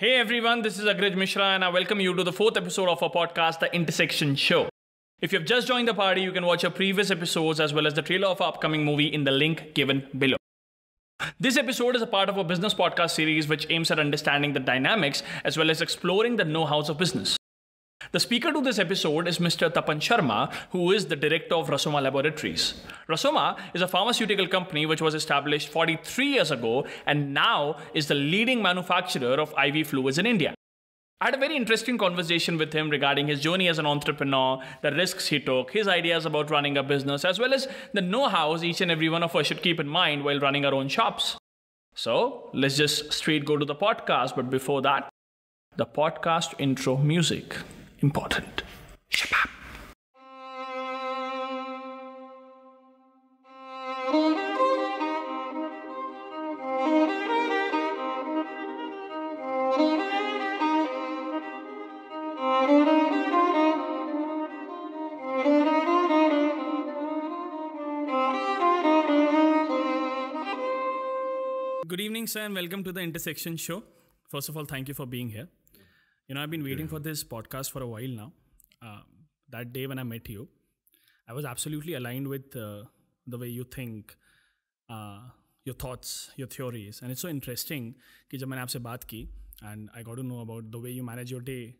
Hey everyone, this is Agrij Mishra and I welcome you to the fourth episode of our podcast, The Intersection Show. If you've just joined the party, you can watch our previous episodes as well as the trailer of our upcoming movie in the link given below. This episode is a part of our business podcast series which aims at understanding the dynamics as well as exploring the know hows of business. The speaker to this episode is Mr. Tapan Sharma, who is the director of Rasoma Laboratories. Rasoma is a pharmaceutical company which was established 43 years ago and now is the leading manufacturer of IV fluids in India. I had a very interesting conversation with him regarding his journey as an entrepreneur, the risks he took, his ideas about running a business, as well as the know hows each and every one of us should keep in mind while running our own shops. So let's just straight go to the podcast, but before that, the podcast intro music important. Shabab. Good evening, sir, and welcome to the Intersection Show. First of all, thank you for being here. You know, I've been waiting for this podcast for a while now. Uh, that day when I met you, I was absolutely aligned with uh, the way you think, uh, your thoughts, your theories. And it's so interesting कि जब मैंने आपसे बात and I got to know about the way you manage your day,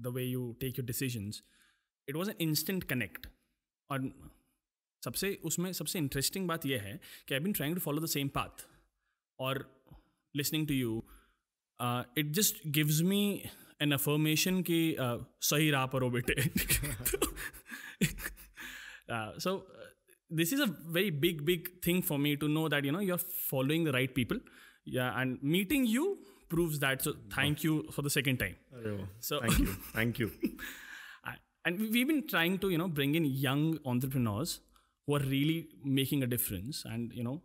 the way you take your decisions, it was an instant connect. And सबसे उसमें सबसे interesting बात यह है कि I been trying to follow the same path और listening to you it just gives me an affirmation कि सही राह पर हो बेटे this is a very big big thing for me to know that you know you're following the right people yeah and meeting you proves that so thank you for the second time so thank you thank you uh, and we've been trying to you know bring in young entrepreneurs who are really making a difference and you know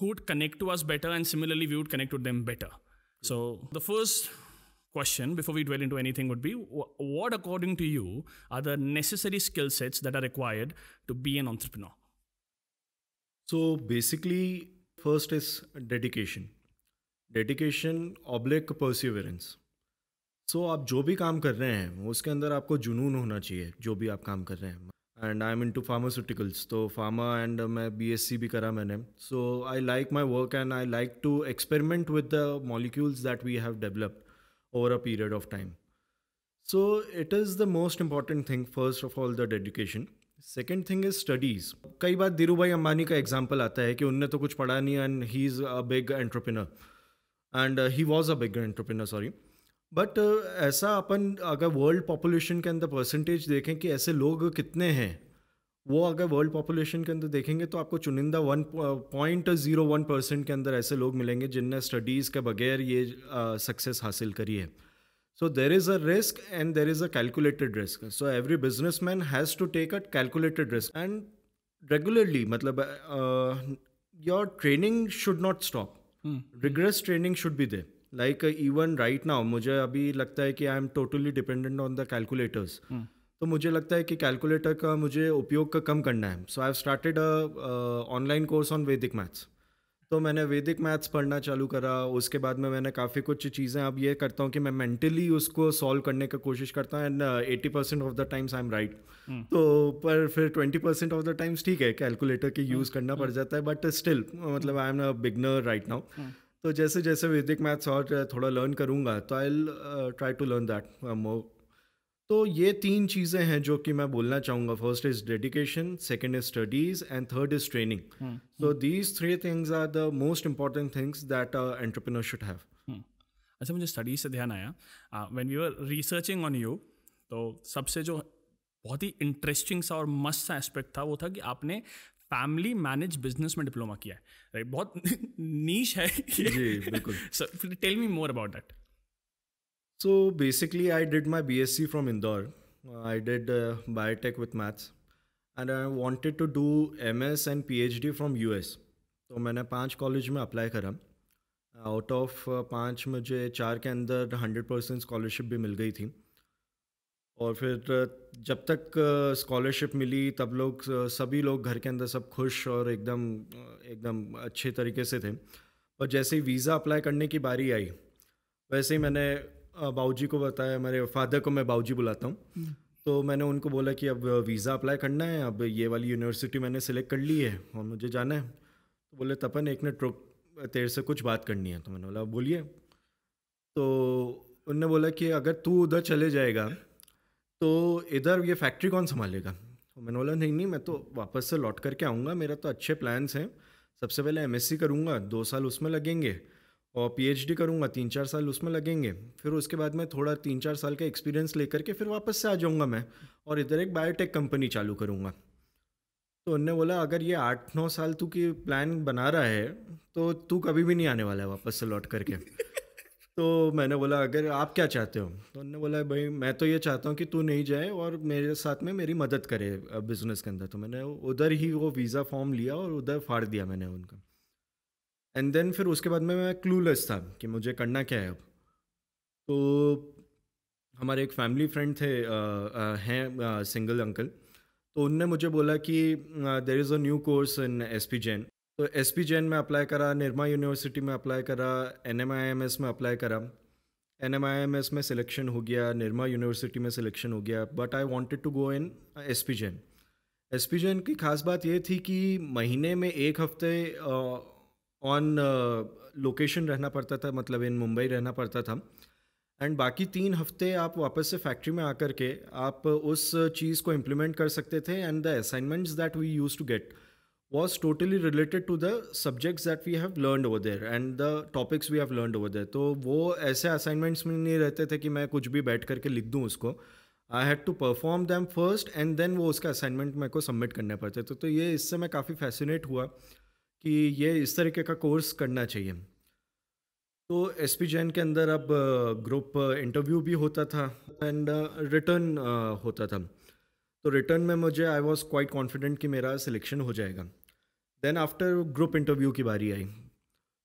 who would connect to us better and similarly we would connect to them better so the first question before we dwell into anything would be what, according to you, are the necessary skill sets that are required to be an entrepreneur? So, basically, first is dedication. Dedication oblique perseverance so आप जो भी काम कर रहे हैं उसके अंदर आपको जुनून होना चाहिए जो भी आप काम कर रहे हैं and I am into pharmaceuticals तो फार्मा एंड मैं बी एस सी भी करा मैंने so I like my work and I like to experiment with the molecules that we have developed over a period of time. So it is the most important thing, first of all, the dedication. Second thing is studies कई बार धीरू भाई अंबानी का example आता है कि उनने तो कुछ पढ़ा नहीं and he is a big entrepreneur and he was a big entrepreneur sorry but ऐसा अपन अगर वर्ल्ड पॉपुलेशन के अंदर परसेंटेज देखें कि ऐसे लोग कितने हैं वो अगर वर्ल्ड पॉपुलेशन के अंदर देखेंगे तो आपको चुनिंदा one point zero one percent के अंदर ऐसे लोग मिलेंगे जिनने स्टडीज़ के बगैर ये सक्सेस uh, हासिल करी है so there is a risk and there is a calculated risk so every businessman has to take a calculated risk and regularly मतलब your training should not stop regress training should be they like even right now मुझे अभी लगता है कि I am totally dependent on the calculators तो मुझे लगता है कि कैलकुलेटर का मुझे उपयोग का कम करना है so I have started a online course on Vedic maths तो मैंने वैदिक मैथ्स पढ़ना चालू करा उसके बाद में मैंने काफ़ी कुछ चीज़ें अब ये करता हूँ कि मैं मेंटली उसको सॉल्व करने का कोशिश करता हूँ and eighty percent of the times I am right तो पर फिर twenty percent of the times ठीक है कैलकुलेटर के यूज़ hmm. करना पड़ hmm. जाता है बट स्टिल मतलब I am a beginner right now तो जैसे जैसे वैदिक मैथ्स और थोड़ा लर्न करूँगा तो I try to learn that more तो ये तीन चीज़ें हैं जो कि मैं बोलना चाहूँगा first is dedication second is studies and third is training so these three things are the most important things that entrepreneur should have अच्छा मुझे स्टडीज से ध्यान आया when you are researching on you तो सबसे जो बहुत ही इंटरेस्टिंग सा और मस्त सा एस्पेक्ट था वो था कि आपने फैमिली मैनेज बिजनेस में डिप्लोमा किया है राइट बहुत नीच है जी बिल्कुल tell me more about that so basically I did my B S C from Indore I did biotech with maths and I wanted to do M S and P H D from U S तो मैंने पाँच college में apply करा out of पाँच मुझे चार के अंदर हंड्रेड परसेंट स्कॉलरशिप भी मिल गई थी और फिर uh, जब तक स्कॉलरशिप uh, मिली तब लोग uh, सभी लोग घर के अंदर सब खुश और एकदम एकदम अच्छे तरीके से थे और जैसे ही वीज़ा अप्लाई करने की बारी आई वैसे ही मैंने बाऊजी को बताया मेरे फादर को मैं बाऊजी बुलाता हूँ हम्म। तो मैंने उनको बोला कि अब वीज़ा अप्लाई करना है अब ये वाली यूनिवर्सिटी मैंने सेलेक्ट कर ली है और मुझे जाना है तो बोले तपन एक मिनट रुक तेरे से कुछ बात करनी है तो मैंने बोला बोलिए तो उनने बोला कि अगर तू उधर चले जाएगा तो इधर ये फैक्ट्री कौन संभालेगा तो मैंने बोला नहीं नहीं मैं तो वापस से लौट करके आऊँगा मेरा तो अच्छे प्लान्स हैं सबसे पहले सी करूँगा दो साल उसमें लगेंगे और पीएचडी करूँगा तीन चार साल उसमें लगेंगे फिर उसके बाद मैं थोड़ा तीन चार साल का एक्सपीरियंस लेकर के फिर वापस से आ जाऊँगा मैं और इधर एक बायोटेक कंपनी चालू करूँगा तो उनने बोला अगर ये आठ नौ साल तू की प्लान बना रहा है तो तू कभी भी नहीं आने वाला है वापस से लौट करके तो मैंने बोला अगर आप क्या चाहते हो तो उनने बोला भाई मैं तो ये चाहता हूँ कि तू नहीं जाए और मेरे साथ में मेरी मदद करे बिज़नेस के अंदर तो मैंने उधर ही वो वीज़ा फॉर्म लिया और उधर फाड़ दिया मैंने उनका एंड देन फिर उसके बाद में मैं क्लूलेस था कि मुझे करना क्या है अब तो हमारे एक फैमिली फ्रेंड थे हैं सिंगल अंकल तो उनने मुझे बोला कि there is a new course in S P Jain तो एस पी जैन में अप्लाई करा निर्मा यूनिवर्सिटी में अप्लाई करा N M I M S में अप्लाई करा N M I M S में सिलेक्शन हो गया निर्मा यूनिवर्सिटी में सिलेक्शन हो गया but I wanted to go in S P Jain S P Jain की खास बात ये थी कि महीने में एक हफ्ते ऑन लोकेशन uh, रहना पड़ता था मतलब इन मुंबई रहना पड़ता था एंड बाकी तीन हफ्ते आप वापस से फैक्ट्री में आकर के आप उस चीज़ को इम्प्लीमेंट कर सकते थे and the assignments that we use to get was totally related to the subjects that we have learn over there and the topics we have learn over there तो वो ऐसे असाइनमेंट्स में नहीं रहते थे कि मैं कुछ भी बैठ करके लिख दूँ उसको I had to perform them first and then वो उसका असाइनमेंट मेरे को सबमिट करने पड़ते थे तो ये इससे मैं काफ़ी फैसिनेट हुआ कि ये इस तरीके का कोर्स करना चाहिए तो एस पी जैन के अंदर अब ग्रुप इंटरव्यू भी होता था एंड रिटर्न होता था तो रिटर्न में मुझे आई वॉज क्वाइट कॉन्फिडेंट कि मेरा सिलेक्शन हो जाएगा देन आफ्टर ग्रुप इंटरव्यू की बारी आई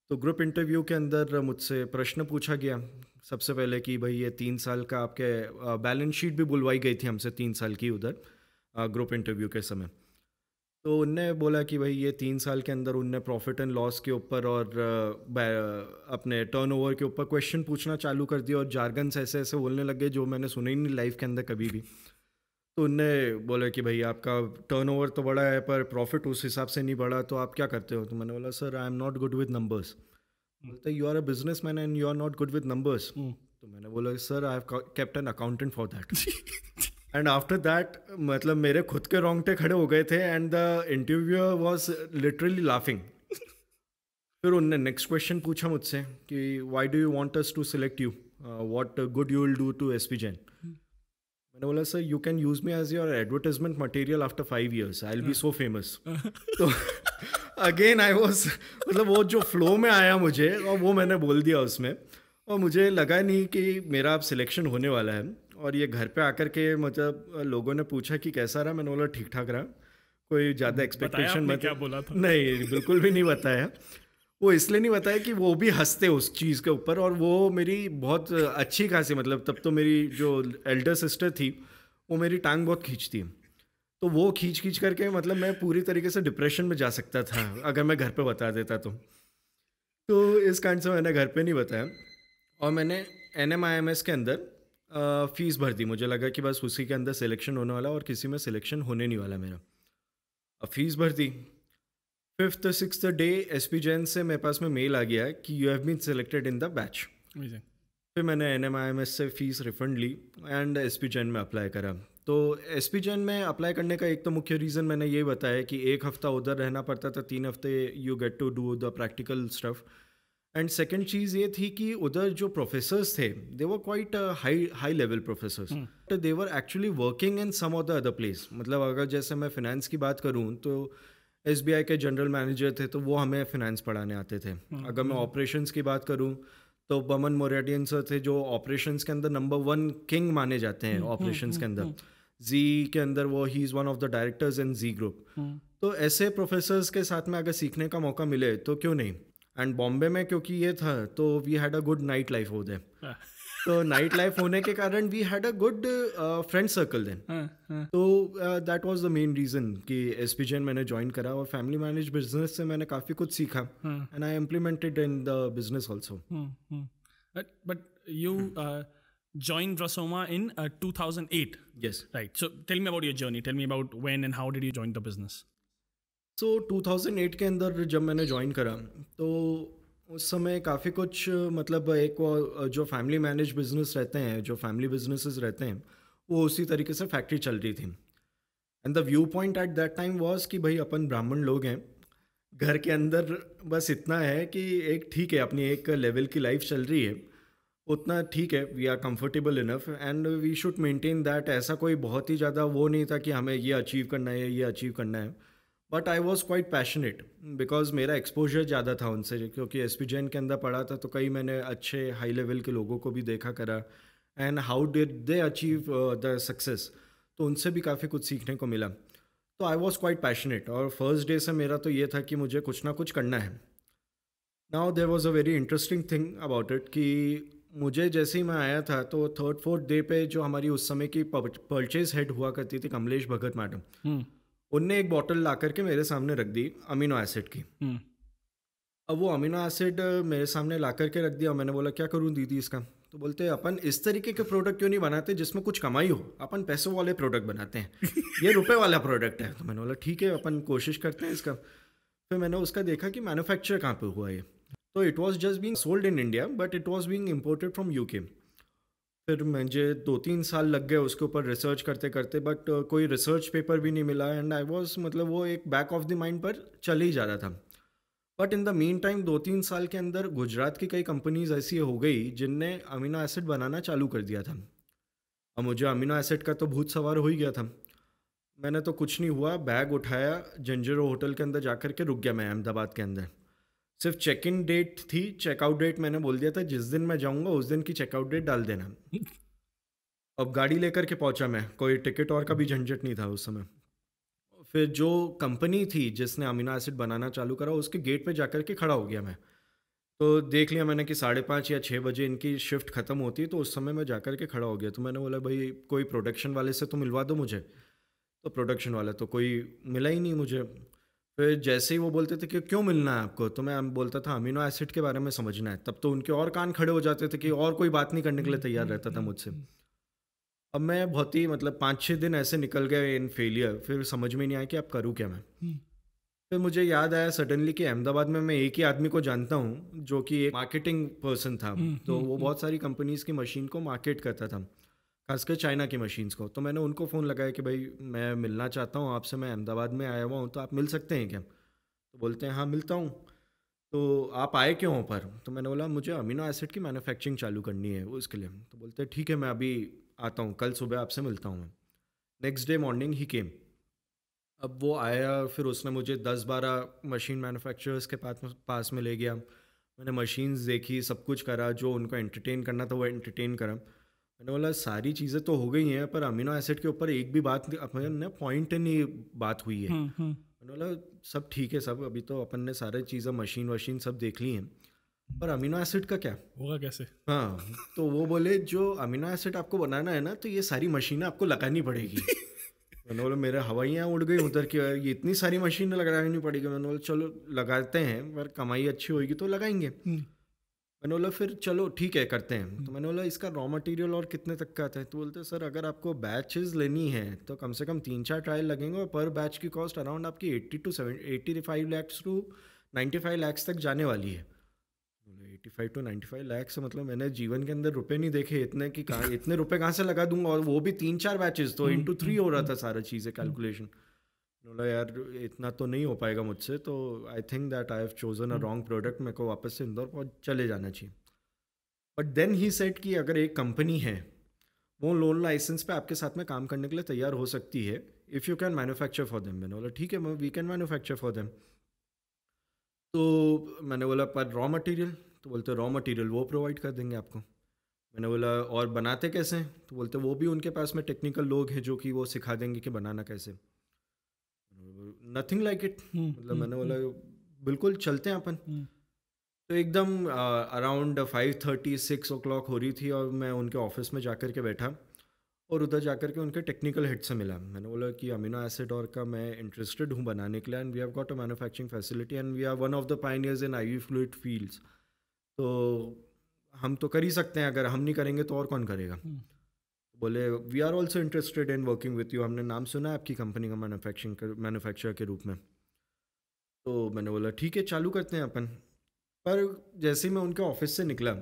तो ग्रुप इंटरव्यू के अंदर मुझसे प्रश्न पूछा गया सबसे पहले कि भाई ये तीन साल का आपके बैलेंस शीट भी बुलवाई गई थी हमसे तीन साल की उधर ग्रुप इंटरव्यू के समय तो उनने बोला कि भाई ये तीन साल के अंदर उनने प्रॉफिट एंड लॉस के ऊपर और अपने टर्नओवर के ऊपर क्वेश्चन पूछना चालू कर दिया और जारगन्स ऐसे ऐसे बोलने लग गए जो मैंने सुने ही नहीं लाइफ के अंदर कभी भी तो उनने बोला कि भाई आपका टर्नओवर तो बड़ा है पर प्रॉफिट उस हिसाब से नहीं बढ़ा तो आप क्या करते हो तो मैंने बोला sir I am not good with numbers बोलते you are a businessman and you are not good with numbers तो मैंने बोला sir I have kept an an accountant for that and after that मतलब मेरे खुद के रोंगटे खड़े हो गए थे and the interviewer was literally laughing फिर उनने नेक्स्ट क्वेश्चन पूछा मुझसे कि why do you want us to select you what good you will do to S P Jain मैंने बोला sir you can use me as your advertisement material after five years I will be so famous तो again I was मतलब वो जो flow में आया मुझे और वो मैंने बोल दिया उसमें और मुझे लगा नहीं कि मेरा अब सिलेक्शन होने वाला है और ये घर पे आकर के मतलब लोगों ने पूछा कि कैसा रहा मैंने बोला ठीक ठाक रहा कोई ज़्यादा एक्सपेक्टेशन मत क्या बोला था नहीं बिल्कुल भी नहीं बताया वो इसलिए नहीं बताया कि वो भी हंसते उस चीज़ के ऊपर और वो मेरी बहुत अच्छी खासी मतलब तब तो मेरी जो एल्डर सिस्टर थी वो मेरी टांग बहुत खींचती है तो वो खींच खींच करके मतलब मैं पूरी तरीके से डिप्रेशन में जा सकता था अगर मैं घर पे बता देता तो तो इस कारण से मैंने घर पे नहीं बताया और मैंने एन के अंदर फ़ीस भर दी मुझे लगा कि बस उसी के अंदर सिलेक्शन होने वाला और किसी में सिलेक्शन होने नहीं वाला मेरा अब फीस भर दी fifth six day S P Jain से मेरे पास में मेल आ गया कि you have been selected in the batch फिर मैंने N M I M S से फ़ीस रिफंड ली एंड एस पी जैन में अप्लाई करा तो एस पी जैन में अप्लाई करने का एक तो मुख्य रीज़न मैंने ये बताया कि एक हफ़्ता उधर रहना पड़ता था तीन हफ्ते you get to do the practical stuff and second चीज़ ये थी कि उधर जो प्रोफेसर्स थे they were quite high high level professors they were actually working in some of the other place मतलब अगर जैसे मैं फिनेंस की बात करूँ तो एस के जनरल मैनेजर थे तो वो हमें फिनेंस पढ़ाने आते थे hmm. अगर मैं ऑपरेशंस की बात करूँ तो बमन मोरेडियन सर थे जो ऑपरेशंस के अंदर नंबर वन किंग माने जाते हैं ऑपरेशंस hmm. Hmm. के hmm. अंदर जी के अंदर वो ही is one of the directors in Zee group तो ऐसे प्रोफेसर्स के साथ में अगर सीखने का मौका मिले तो क्यों नहीं एंड बॉम्बे में क्योंकि ये था तो we had a good night life हो दे तो नाइट लाइफ होने के कारण we had a good friend circle then तो that was the main reason कि एस मैंने ज्वाइन करा और फैमिली मैनेज बिजनेस से मैंने काफ़ी कुछ सीखा and I implemented in the business also but you join Rasoma in uh, 2008. Yes. Right. So tell me about your journey. Tell me about when and how did you join the business? So so, 2008 के अंदर जब मैंने join करा तो उस समय काफ़ी कुछ मतलब एक वो जो फैमिली मैनेज बिजनेस रहते हैं जो फैमिली बिजनेसेस रहते हैं वो उसी तरीके से फैक्ट्री चल रही थी and the view point at that time was कि भाई अपन ब्राह्मण लोग हैं घर के अंदर बस इतना है कि एक ठीक है अपनी एक लेवल की लाइफ चल रही है उतना ठीक है we are comfortable enough and we should maintain that ऐसा कोई बहुत ही ज़्यादा वो नहीं था कि हमें ये अचीव करना है ये अचीव करना है but I was quite passionate because मेरा एक्सपोजर ज़्यादा था उनसे क्योंकि एस पी जैन के अंदर पढ़ा था तो कई मैंने अच्छे हाई लेवल के लोगों को भी देखा करा and how did they achieve the success तो उनसे भी काफ़ी कुछ सीखने को मिला तो आई वॉज़ क्वाइट पैशनेट और फर्स्ट डे से मेरा तो ये था कि मुझे कुछ ना कुछ करना है now there was a very interesting thing about it कि मुझे जैसे ही मैं आया था तो थर्ड फोर्थ डे पे जो हमारी उस समय की परचेज हेड हुआ करती थी कमलेश भगत मैडम हम्म। उनने एक बॉटल ला करके मेरे सामने रख दी अमीनो एसिड की हम्म। अब वो अमीनो एसिड मेरे सामने ला करके रख दिया मैंने बोला क्या करूँ दीदी इसका तो बोलते हैं अपन इस तरीके के प्रोडक्ट क्यों नहीं बनाते जिसमें कुछ कमाई हो अपन पैसों वाले प्रोडक्ट बनाते हैं ये रुपए वाला प्रोडक्ट है तो मैंने बोला ठीक है अपन कोशिश करते हैं इसका फिर मैंने उसका देखा कि मैनुफैक्चर कहाँ पर हुआ ये तो it was just being sold in India but it was being imported from U फिर मुझे दो तीन साल लग गए उसके ऊपर रिसर्च करते करते बट कोई रिसर्च पेपर भी नहीं मिला एंड आई वॉज मतलब वो एक बैक ऑफ द माइंड पर चल ही जा रहा था but in the main time दो तीन साल के अंदर गुजरात की कई कंपनीज ऐसी हो गई जिनने अमीनो एसिड बनाना चालू कर दिया था और मुझे अमीनो एसिड का तो भूत सवार हो ही गया था मैंने तो कुछ नहीं हुआ बैग उठाया जंजरो होटल के अंदर जा कर के रुक गया मैं अहमदाबाद के अंदर सिर्फ चेक इन डेट थी चेकआउट डेट मैंने बोल दिया था जिस दिन मैं जाऊंगा उस दिन की चेकआउट डेट डाल देना अब गाड़ी लेकर के पहुंचा मैं कोई टिकट और का भी झंझट नहीं था उस समय फिर जो कंपनी थी जिसने अमीनो एसिड बनाना चालू करा उसके गेट पे जाकर के खड़ा हो गया मैं तो देख लिया मैंने कि साढ़े पाँच या छः बजे इनकी शिफ्ट ख़त्म होती है तो उस समय मैं जाकर के खड़ा हो गया तो मैंने बोला भाई कोई प्रोडक्शन वाले से तो मिलवा दो मुझे तो प्रोडक्शन वाला तो कोई मिला ही नहीं मुझे फिर जैसे ही वो बोलते थे कि क्यों मिलना है आपको तो मैं बोलता था अमीनो एसिड के बारे में समझना है तब तो उनके और कान खड़े हो जाते थे कि और कोई बात नहीं करने के लिए तैयार रहता था मुझसे अब मैं बहुत ही मतलब पाँच छः दिन ऐसे निकल गए इन फेलियर फिर समझ में नहीं आया कि अब करूँ क्या मैं हम्म। फिर मुझे याद आया सडनली कि अहमदाबाद में मैं एक ही आदमी को जानता हूँ जो कि एक मार्केटिंग पर्सन था हम्म, तो हम्म, वो बहुत सारी कंपनीज की मशीन को मार्केट करता था खासकर चाइना की मशीन्स को तो मैंने उनको फ़ोन लगाया कि भाई मैं मिलना चाहता हूँ आपसे मैं अहमदाबाद में आया हुआ हूँ तो आप मिल सकते हैं क्या तो बोलते हैं हाँ मिलता हूँ तो आप आए क्यों हो पर तो मैंने बोला मुझे अमीनो एसिड की मैन्युफैक्चरिंग चालू करनी है उसके लिए तो बोलते हैं ठीक है मैं अभी आता हूँ कल सुबह आपसे मिलता हूँ मैं next day morning he came अब वो आया फिर उसने मुझे दस बारह मशीन मैन्युफैक्चरर्स के पास पास में ले गया मैंने मशीन्स देखी सब कुछ करा जो उनको एंटरटेन करना था वो एंटरटेन करा मैंने बोला सारी चीज़ें तो हो गई हैं पर अमीनो एसिड के ऊपर एक भी बात अपने पॉइंट नहीं बात हुई है हम्म, हम्म। मैंने बोला सब ठीक है सब अभी तो अपन ने सारी चीज़ें मशीन वशीन सब देख ली हैं पर अमीनो एसिड का क्या होगा कैसे हाँ तो वो बोले जो अमीनो एसिड आपको बनाना है ना तो ये सारी मशीनें आपको लगानी पड़ेगी मैंने बोला मेरे हवाइयाँ उड़ गई उधर की ये इतनी सारी मशीनें लगानी पड़ेगी मैंने बोला चलो लगाते हैं पर कमाई अच्छी होगी तो लगाएंगे हम्म। मैंने बोला फिर चलो ठीक है करते हैं तो मैंने बोला इसका रॉ मटेरियल और कितने तक का है तो बोलते सर अगर आपको बैचेस लेनी है तो कम से कम तीन चार ट्रायल लगेंगे और पर बैच की कॉस्ट अराउंड आपकी eighty to seven eighty five lakhs to ninety five lakhs तक जाने वाली है eighty five to ninety five lakhs मतलब मैंने जीवन के अंदर रुपये नहीं देखे इतने कि कहाँ इतने रुपये कहाँ से लगा दूंगा और वो भी तीन चार बैचेस तो इंटू हम्म, थ्री हम्म, हो रहा हम्म। था सारा चीज़ें कैलकुलेशन बोला यार इतना तो नहीं हो पाएगा मुझसे तो I think that I have chosen a wrong product मेरे को वापस से इंदौर पहुँच चले जाना चाहिए बट देन ही सेट कि अगर एक कंपनी है वो लोन लाइसेंस पे आपके साथ में काम करने के लिए तैयार हो सकती है if you can manufacture for them मैंने बोला ठीक है मैं we can manufacture for them तो मैंने बोला पर रॉ मटेरियल तो बोलते रॉ मटेरियल वो प्रोवाइड कर देंगे आपको मैंने बोला और बनाते कैसे तो बोलते वो भी उनके पास में टेक्निकल लोग हैं जो कि वो सिखा देंगे कि बनाना कैसे नथिंग लाइक इट मतलब hmm, मैंने बोला hmm. बिल्कुल चलते हैं अपन hmm. तो एकदम around five thirty six o'clock हो रही थी और मैं उनके ऑफिस में जा कर के बैठा और उधर जा कर के उनके टेक्निकल हेड से मिला मैंने बोला कि अमीनो एसिड और का मैं इंटरेस्टेड हूँ बनाने के लिए and we have got a manufacturing facility and we are one of the pioneers in I V fluid fields तो हम तो कर ही सकते हैं अगर हम नहीं करेंगे तो और कौन करेगा hmm. बोले we are also interested in working with you हमने नाम सुना है आपकी कंपनी का मैनुफैक्चरिंग मैनुफैक्चर के रूप में तो मैंने बोला ठीक है चालू करते हैं अपन पर जैसे ही मैं उनके ऑफिस से निकला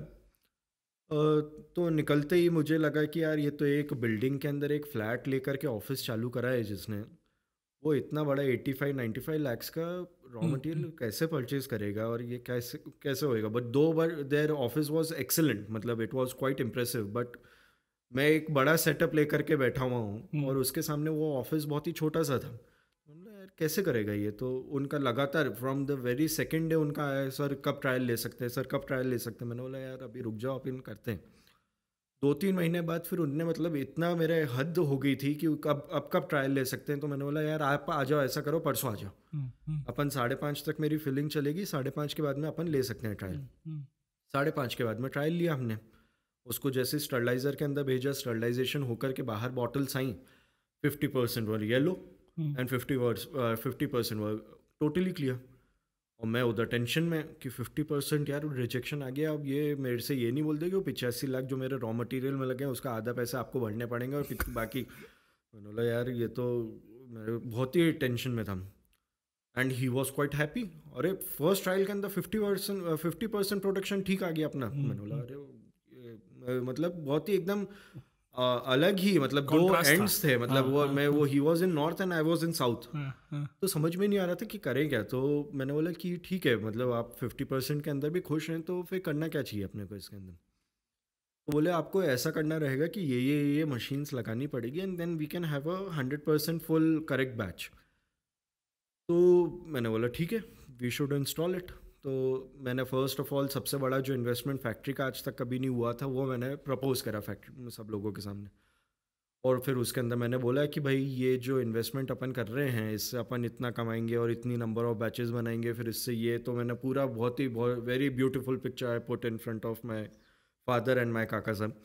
तो निकलते ही मुझे लगा कि यार ये तो एक बिल्डिंग के अंदर एक फ्लैट लेकर के ऑफिस चालू करा है जिसने वो इतना बड़ा eighty five ninety five lakhs का रॉ मटेरियल हम्म, हम्म। कैसे परचेज करेगा और ये कैसे कैसे होएगा बट दो बार देयर ऑफिस वाज एक्सेलेंट मतलब it was quite impressive but मैं एक बड़ा सेटअप लेकर के बैठा हुआ हूँ हम्म। और उसके सामने वो ऑफिस बहुत ही छोटा सा था यार कैसे करेगा ये तो उनका लगातार from the very second day उनका आया सर कब ट्रायल ले सकते हैं सर कब ट्रायल ले सकते हैं मैंने बोला यार अभी रुक जाओ अपन करते हैं दो तीन महीने बाद फिर उनने मतलब इतना मेरे हद हो गई थी कि अब अब कब ट्रायल ले सकते हैं तो मैंने बोला यार आप आ जाओ ऐसा करो परसों आ जाओ हम्म, हम्म। अपन साढ़े पाँच तक मेरी फीलिंग चलेगी साढ़े पाँच के बाद में अपन ले सकते हैं ट्रायल साढ़े पाँच के बाद में ट्रायल लिया हमने उसको जैसे स्टर्लाइजर के अंदर भेजा स्टर्लाइजेशन होकर के बाहर बॉटल्स आई fifty percent were yellow and fifty were fifty percent were totally clear और मैं उधर टेंशन में कि फिफ्टी परसेंट यार रिजेक्शन आ गया अब ये मेरे से ये नहीं बोल दे कि वो पिचासी लाख जो मेरे रॉ मटेरियल में लगे हैं उसका आधा पैसा आपको भरने पड़ेंगे और बाकी मैंने बोला यार ये तो मेरे बहुत ही टेंशन में था and he was quite happy अरे फर्स्ट ट्रायल के अंदर fifty percent fifty percent production ठीक आ गया अपना हम्म, मैंने बोला हम्म। अरे मतलब बहुत ही एकदम अलग ही मतलब दो एंड्स थे मतलब हाँ, वो हाँ, मैं हाँ। वो he was in north and I was in south तो समझ में नहीं आ रहा था कि करें क्या तो मैंने बोला कि ठीक है मतलब आप फिफ्टी परसेंट के अंदर भी खुश हैं तो फिर करना क्या चाहिए अपने को इसके अंदर तो बोले आपको ऐसा करना रहेगा कि ये ये ये मशीन्स लगानी पड़ेगी and then we can have a hundred percent full correct batch तो मैंने बोला ठीक है वी शुड इंस्टॉल इट तो मैंने फ़र्स्ट ऑफ ऑल सबसे बड़ा जो इन्वेस्टमेंट फैक्ट्री का आज तक कभी नहीं हुआ था वो मैंने प्रपोज़ करा फैक्ट्री में सब लोगों के सामने और फिर उसके अंदर मैंने बोला कि भाई ये जो इन्वेस्टमेंट अपन कर रहे हैं इससे अपन इतना कमाएंगे और इतनी नंबर ऑफ बैचेस बनाएंगे फिर इससे ये तो मैंने पूरा बहुत ही बहुत very beautiful picture I put in front of my father and my kaka saheb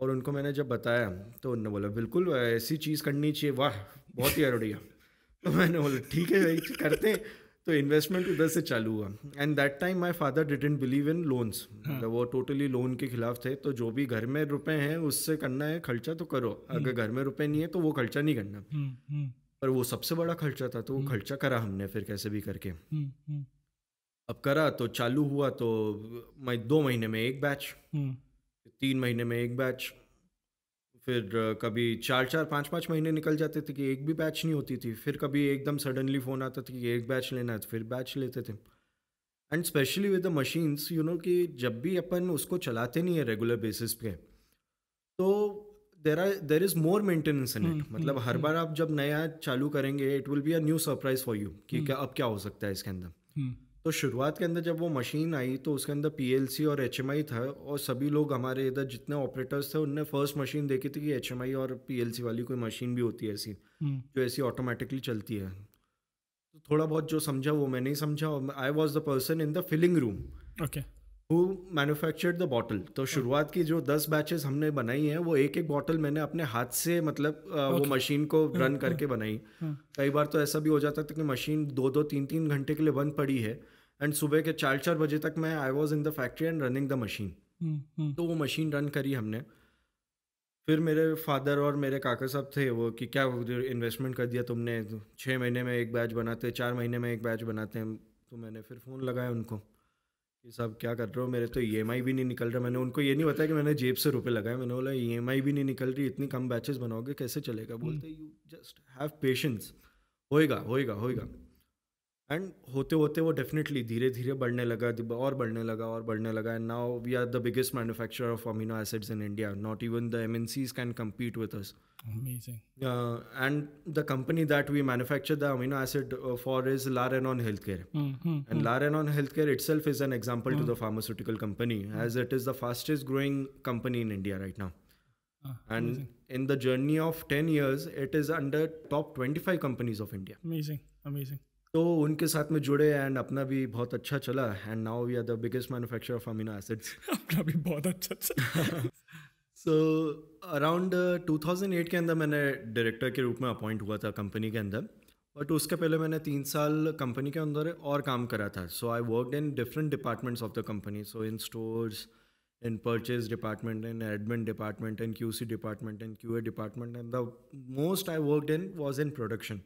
और उनको मैंने जब बताया तो उनने बोला बिल्कुल ऐसी चीज़ करनी चाहिए वाह बहुत ही आइडिया तो मैंने बोला ठीक है भाई करते हैं तो इन्वेस्टमेंट उधर से चालू हुआ and that time my father didn't believe in loans वो टोटली लोन के खिलाफ थे तो जो भी घर में रुपए हैं उससे करना है खर्चा तो करो हम्म. अगर घर में रुपए नहीं है तो वो खर्चा नहीं करना हम्म, हम्म. पर वो सबसे बड़ा खर्चा था तो वो खर्चा करा हमने फिर कैसे भी करके अब करा तो चालू हुआ तो मैं दो महीने में एक बैच तीन महीने में एक बैच फिर कभी चार चार पाँच पाँच महीने निकल जाते थे कि एक भी बैच नहीं होती थी फिर कभी एकदम सडनली फ़ोन आता था कि एक बैच लेना है तो फिर बैच लेते थे and specially with the machines you know कि जब भी अपन उसको चलाते नहीं है रेगुलर बेसिस पे तो there are there is more maintenance in it मतलब हम्म, हर हम्म। बार आप जब नया चालू करेंगे it will be a new surprise for you कि हम्म। अब क्या हो सकता है इसके अंदर तो शुरुआत के अंदर जब वो मशीन आई तो उसके अंदर पी और एच था और सभी लोग हमारे इधर जितने ऑपरेटर्स थे उनने फर्स्ट मशीन देखी थी कि एच और पी वाली कोई मशीन भी होती है ऐसी हम्म। जो ऐसी ऑटोमेटिकली चलती है तो थोड़ा बहुत जो समझा वो मैंने ही समझा और I was the person in the filling room okay who manufactured the bottle तो शुरुआत की जो दस बैचेस हमने बनाई हैं वो एक एक बॉटल मैंने अपने हाथ से मतलब okay. वो मशीन को रन हम्म, हम्म, करके बनाई कई बार तो ऐसा भी हो जाता था कि मशीन दो दो तीन तीन घंटे के लिए बंद पड़ी है एंड सुबह के चार चार बजे तक मैं I was in the factory and running the machine तो वो मशीन रन करी हमने फिर मेरे फादर और मेरे काका साहब थे वो कि क्या इन्वेस्टमेंट कर दिया तुमने छः महीने में एक बैच बनाते चार महीने में एक बैच बनाते हैं तो मैंने फिर फ़ोन लगाया उनको कि साहब क्या कर रहे हो मेरे तो ई e भी नहीं निकल रहा मैंने उनको ये नहीं बताया कि मैंने जेब से रुपए लगाए मैंने बोला ई e भी नहीं निकल रही इतनी कम बैचेस बनाओगे कैसे चलेगा बोलते यू जस्ट हैव पेशेंस होएगा होएगा होएगा एंड होते होते वो डेफिनेटली धीरे धीरे बढ़ने लगा और बढ़ने लगा और बढ़ने लगा and now we are the biggest manufacturer of amino acids in India not even the M N Cs can compete with us and the company that we manufacture the amino acid for is Laurenon health care and Laurenon health care itself is an example to the pharmaceutical company as it is the fastest growing company in India right now and amazing. in the journey of 10 years it is under top 25 companies of india amazing amazing तो उनके साथ में जुड़े and अपना भी बहुत अच्छा चला and now we are the biggest manufacturer of amino acids अपना भी बहुत अच्छा चला सो अराउंड 2008 के अंदर मैंने डायरेक्टर के रूप में अपॉइंट हुआ था कंपनी के अंदर बट उसके पहले मैंने तीन साल कंपनी के अंदर और काम करा था so I work in different departments of the company so in stores in purchase department in admin department in C department in A department and the most I worked in was in production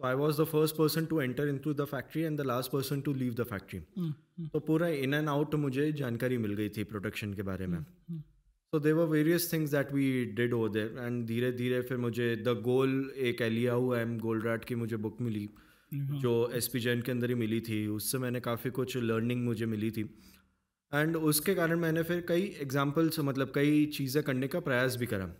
so I was the first person to enter into the factory and the last person to leave the factory तो पूरा in and out मुझे जानकारी मिल गई थी production के बारे में so were various things that we did over there and धीरे धीरे फिर मुझे द गोल एक एलिया हुआ एम गोलराट की मुझे बुक मिली hmm. जो एस पी जैन के अंदर ही मिली थी उससे मैंने काफ़ी कुछ लर्निंग मुझे मिली थी एंड उसके कारण मैंने फिर कई एग्जाम्पल्स मतलब कई चीज़ें करने का प्रयास भी करा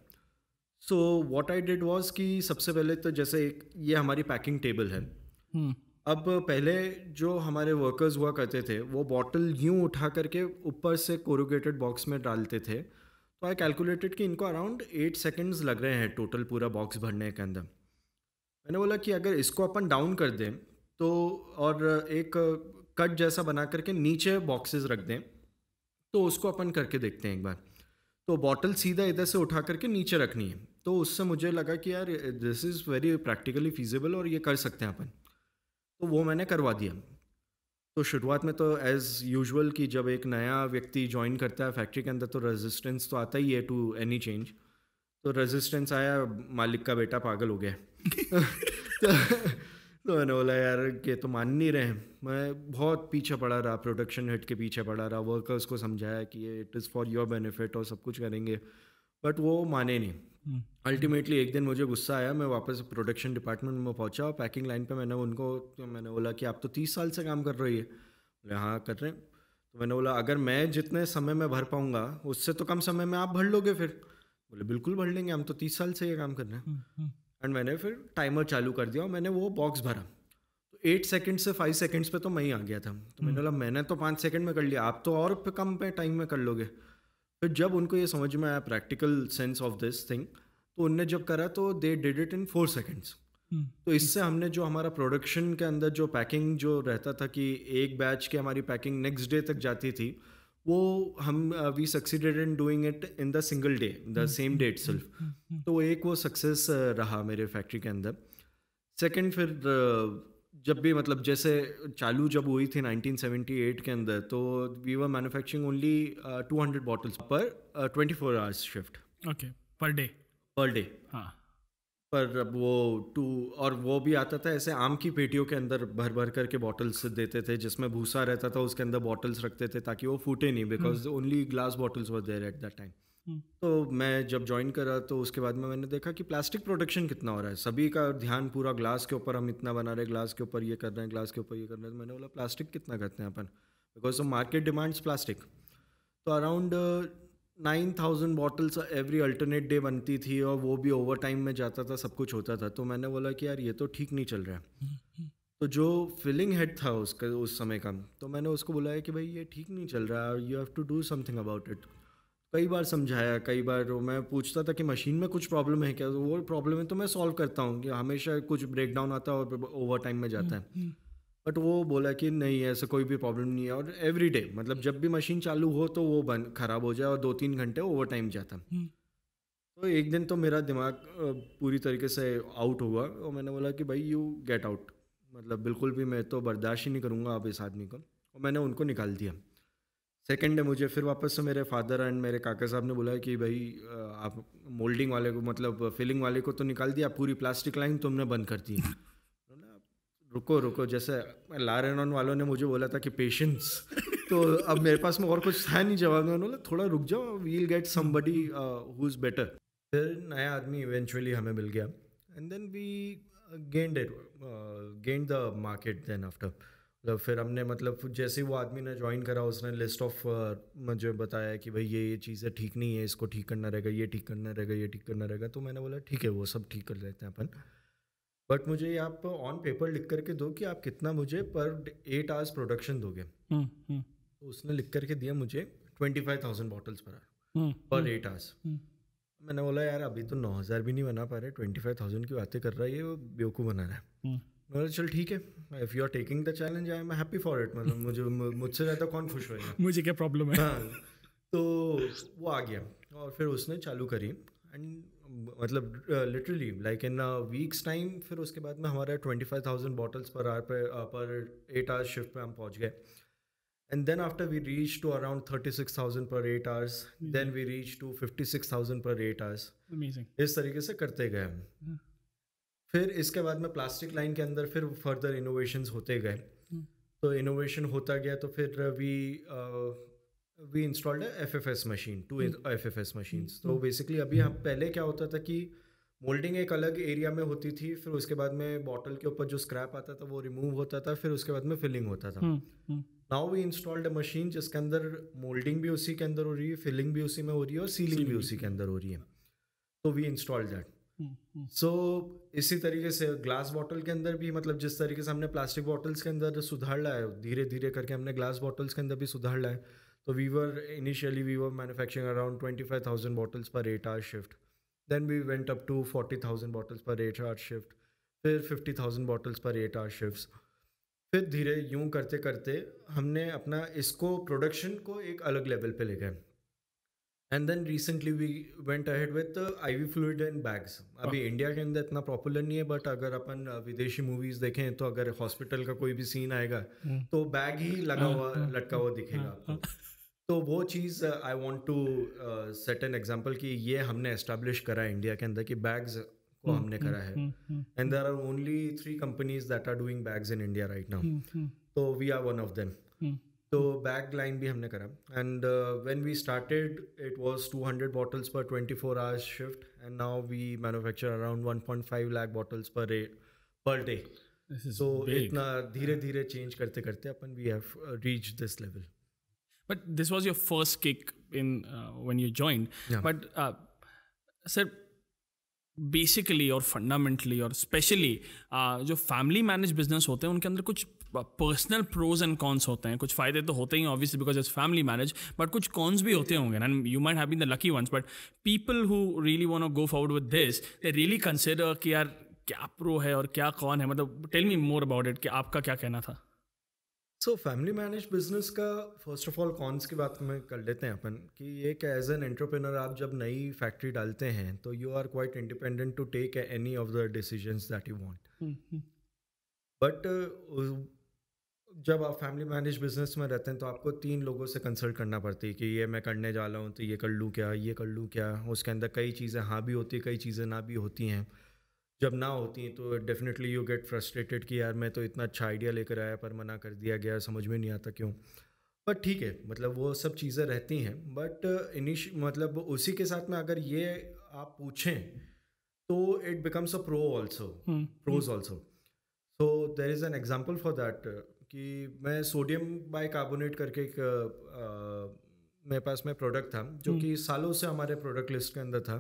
so what I did was कि सबसे पहले तो जैसे एक ये हमारी पैकिंग टेबल है हम्म। अब पहले जो हमारे वर्कर्स हुआ करते थे वो बॉटल यूँ उठा करके ऊपर से कोरोगेटेड बॉक्स में डालते थे तो आई कैलकुलेटेड कि इनको अराउंड एट सेकेंड्स लग रहे हैं टोटल पूरा बॉक्स भरने के अंदर मैंने बोला कि अगर इसको अपन डाउन कर दें तो और एक कट जैसा बना करके नीचे बॉक्सेस रख दें तो उसको अपन करके देखते हैं एक बार तो बॉटल सीधा इधर से उठा करके नीचे रखनी है तो उससे मुझे लगा कि यार this is very practically feasible और ये कर सकते हैं अपन तो वो मैंने करवा दिया तो शुरुआत में तो एज़ यूजुअल कि जब एक नया व्यक्ति ज्वाइन करता है फैक्ट्री के अंदर तो रेजिस्टेंस तो आता ही है टू एनी चेंज तो रेजिस्टेंस आया मालिक का बेटा पागल हो गया तो, तो मैंने बोला यार के तो मान नहीं रहे मैं बहुत पीछे पड़ा रहा प्रोडक्शन हेड के पीछे पड़ा रहा वर्कर्स को समझाया कि ये it is for your benefit और सब कुछ करेंगे बट वो माने नहीं अल्टीमेटली हम्म। एक दिन मुझे गुस्सा आया मैं वापस प्रोडक्शन डिपार्टमेंट में पहुंचा और पैकिंग लाइन पे मैंने उनको मैंने बोला कि आप तो तीस साल से काम कर रही है बोले हाँ कर रहे हैं तो मैंने बोला अगर मैं जितने समय में भर पाऊंगा उससे तो कम समय में आप भर लोगे फिर बोले बिल्कुल भर लेंगे हम तो तीस साल से ये काम कर रहे हैं एंड हम्म, हम्म। मैंने फिर टाइमर चालू कर दिया और मैंने वो बॉक्स भरा तो एट सेकेंड से फाइव सेकेंड्स पे तो मैं ही आ गया था तो मैंने बोला मैंने तो पाँच सेकेंड में कर लिया आप तो और कम पे टाइम में कर लोगे फिर जब उनको ये समझ में आया practical sense of this thing तो उनने जब करा तो they did it in four seconds तो इससे हमने जो हमारा प्रोडक्शन के अंदर जो पैकिंग जो रहता था कि एक बैच की हमारी पैकिंग नेक्स्ट डे तक जाती थी वो हम we succeeded in doing it in the single day the same day itself तो एक वो सक्सेस uh, रहा मेरे फैक्ट्री के अंदर सेकेंड फिर uh, जब भी मतलब जैसे चालू जब हुई थी 1978 के अंदर तो we were manufacturing only 200 bottles per twenty four hours shift okay per day per day हाँ पर अब वो टू और वो भी आता था ऐसे आम की पेटियों के अंदर भर भर करके बॉटल्स देते थे जिसमें भूसा रहता था उसके अंदर बॉटल्स रखते थे ताकि वो फूटे नहीं because only glass bottles were there at that time hmm. तो मैं जब ज्वाइन करा तो उसके बाद में मैंने देखा कि प्लास्टिक प्रोडक्शन कितना हो रहा है सभी का ध्यान पूरा ग्लास के ऊपर हम इतना बना रहे हैं ग्लास के ऊपर ये कर रहे हैं ग्लास के ऊपर ये कर रहे हैं तो मैंने बोला प्लास्टिक कितना करते हैं अपन because of market demands plastic तो around nine thousand bottles every alternate day बनती थी और वो भी ओवर टाइम में जाता था सब कुछ होता था तो मैंने बोला कि यार ये तो ठीक नहीं चल रहा है हम्म, हम्म। तो जो फिलिंग हेड था उसका उस समय का तो मैंने उसको बुलाया कि भाई ये ठीक नहीं चल रहा है you have to do something about it कई बार समझाया कई बार मैं पूछता था कि मशीन में कुछ प्रॉब्लम है क्या तो वो प्रॉब्लम है तो मैं सॉल्व करता हूँ कि हमेशा कुछ ब्रेकडाउन आता है और ओवर टाइम में जाता है बट हम्म, हम्म। वो बोला कि नहीं ऐसा कोई भी प्रॉब्लम नहीं है और एवरी डे मतलब जब भी मशीन चालू हो तो वो बन खराब हो जाए और दो तीन घंटे ओवर टाइम जाता हम्म। तो एक दिन तो मेरा दिमाग पूरी तरीके से आउट हुआ और मैंने बोला कि भाई यू गेट आउट मतलब बिल्कुल भी मैं तो बर्दाश्त ही नहीं करूँगा आप इस आदमी को और मैंने उनको निकाल दिया सेकेंड डे मुझे फिर वापस से मेरे फादर एंड मेरे काका साहब ने बोला कि भाई आप मोल्डिंग वाले को मतलब फिलिंग वाले को तो निकाल दिया पूरी प्लास्टिक लाइन तुमने बंद कर दी रुको रुको जैसे लार एंड वालों ने मुझे बोला था कि पेशेंस तो अब मेरे पास में और कुछ है नहीं जवाब में उन्होंने थोड़ा रुक जाओ we'll get somebody who is better फिर नया आदमी इवेंचुअली हमें मिल गया and then we gained it gained the market then after मतलब फिर हमने मतलब जैसे वो आदमी ने ज्वाइन करा उसने लिस्ट ऑफ uh, मुझे बताया कि भाई ये ये चीज़ें ठीक नहीं है इसको ठीक करना रहेगा ये ठीक करना रहेगा ये ठीक करना रहेगा तो मैंने बोला ठीक है वो सब ठीक कर लेते हैं अपन बट मुझे आप ऑन पेपर लिख करके दो कि आप कितना मुझे पर एट आवर्स प्रोडक्शन दोगे हम्म, हम्म। तो उसने लिख करके दिया मुझे twenty five thousand bottles per पर एट आवर्स मैंने बोला यार अभी तो नौ हज़ार भी नहीं बना पा रहे ट्वेंटी फाइव थाउजेंड की बातें कर रहा है ये बेवकूफ़ बना रहा है हम्म। मतलब चल ठीक है if you are taking the challenge I am happy for it मतलब मुझे मुझसे ज़्यादा कौन खुश होएगा मुझे क्या प्रॉब्लम है हाँ तो वो आ गया और फिर उसने चालू करी एंड मतलब literally like in weeks time फिर उसके बाद में हमारा twenty five thousand bottles per hour पे पर एट आवर्स शिफ्ट पे हम पहुंच गए and then after we reach to around thirty six thousand per eight hours then we reach to fifty six thousand per eight hours इस तरीके से करते गए हम hmm. फिर इसके बाद में प्लास्टिक लाइन के अंदर फिर फर्दर इनोवेशन होते गए हम्म। तो इनोवेशन होता गया तो फिर we we installed F F S machine two F F S machine तो बेसिकली अभी हम पहले क्या होता था कि मोल्डिंग एक अलग एरिया में होती थी फिर उसके बाद में बॉटल के ऊपर जो स्क्रैप आता था वो रिमूव होता था फिर उसके बाद में फिलिंग होता था now we installed a machine जिसके अंदर मोल्डिंग भी उसी के अंदर हो रही है फिलिंग भी उसी में हो रही है और सीलिंग भी उसी के अंदर हो रही है तो we installed that so hmm, hmm. so, इसी तरीके से ग्लास बॉटल के अंदर भी मतलब जिस तरीके से हमने प्लास्टिक बॉटल्स के अंदर सुधार लाया धीरे धीरे करके हमने ग्लास बॉटल्स के अंदर भी सुधार लाया तो we were initially we were manufacturing around twenty five thousand bottles per eight hour shift then we went up to forty thousand bottles per eight hour shift फिर fifty thousand bottles per eight hour shift फिर धीरे यूं करते करते हमने अपना इसको production को एक अलग लेवल पे ले गए and then recently we went ahead with I V fluid in bags अभी इंडिया के अंदर इतना पॉपुलर नहीं है बट अगर अपन uh, विदेशी मूवीज देखें तो अगर हॉस्पिटल का कोई भी सीन आएगा हम्म। तो बैग ही लगा हाँ, हुआ हाँ, हाँ, लटका हुआ दिखेगा तो वो चीज़ I want to set an example कि ये हमने एस्टेब्लिश करा है इंडिया के अंदर कि बैग्स को हम्म, हमने हम्म, करा है and there are only three companies that are doing bags in India right now तो we are one of them तो बैक लाइन भी हमने करा and when we started it was 200 bottles per 24 four hours shift and now we manufacture around 1.5 lakh bottles per per day so इतना धीरे धीरे change करते करते अपन we have reach this level but this was your first kick in when you join but sir basically और fundamentally और specially जो family manage business होते हैं उनके अंदर कुछ पर्सनल प्रोज एंड कॉन्स होते हैं कुछ फ़ायदे तो होते ही obviously because it's family marriage but कुछ कॉन्स भी होते होंगे and you might have been the lucky ones but people who really want go forward with this they really consider कि यार क्या प्रो है और क्या कौन है मतलब tell me more about it कि आपका क्या कहना था सो फैमिली मैनेज बिजनेस का फर्स्ट ऑफ ऑल कॉन्स की बात में कर लेते हैं अपन कि एक एज एन एंटरप्रेनर आप जब नई फैक्ट्री डालते हैं तो you are quite independent to take any of the decisions that you want but जब आप फैमिली मैनेज बिजनेस में रहते हैं तो आपको तीन लोगों से कंसल्ट करना पड़ती है कि ये मैं करने जा रहा हूँ तो ये कर लूँ क्या ये कर लूँ क्या उसके अंदर कई चीज़ें हाँ भी होती कई चीज़ें ना भी होती हैं जब ना होती हैं तो डेफिनेटली यू गेट फ्रस्ट्रेटेड कि यार मैं तो इतना अच्छा आइडिया लेकर आया पर मना कर दिया गया समझ में नहीं आता क्यों बट ठीक है मतलब वो सब चीज़ें रहती हैं बट इनिश मतलब उसी के साथ में अगर ये आप पूछें तो it becomes a pro also pros also so there is an example for that कि मैं सोडियम बाइकार्बोनेट करके एक मेरे पास में प्रोडक्ट था जो हम्म। कि सालों से हमारे प्रोडक्ट लिस्ट के अंदर था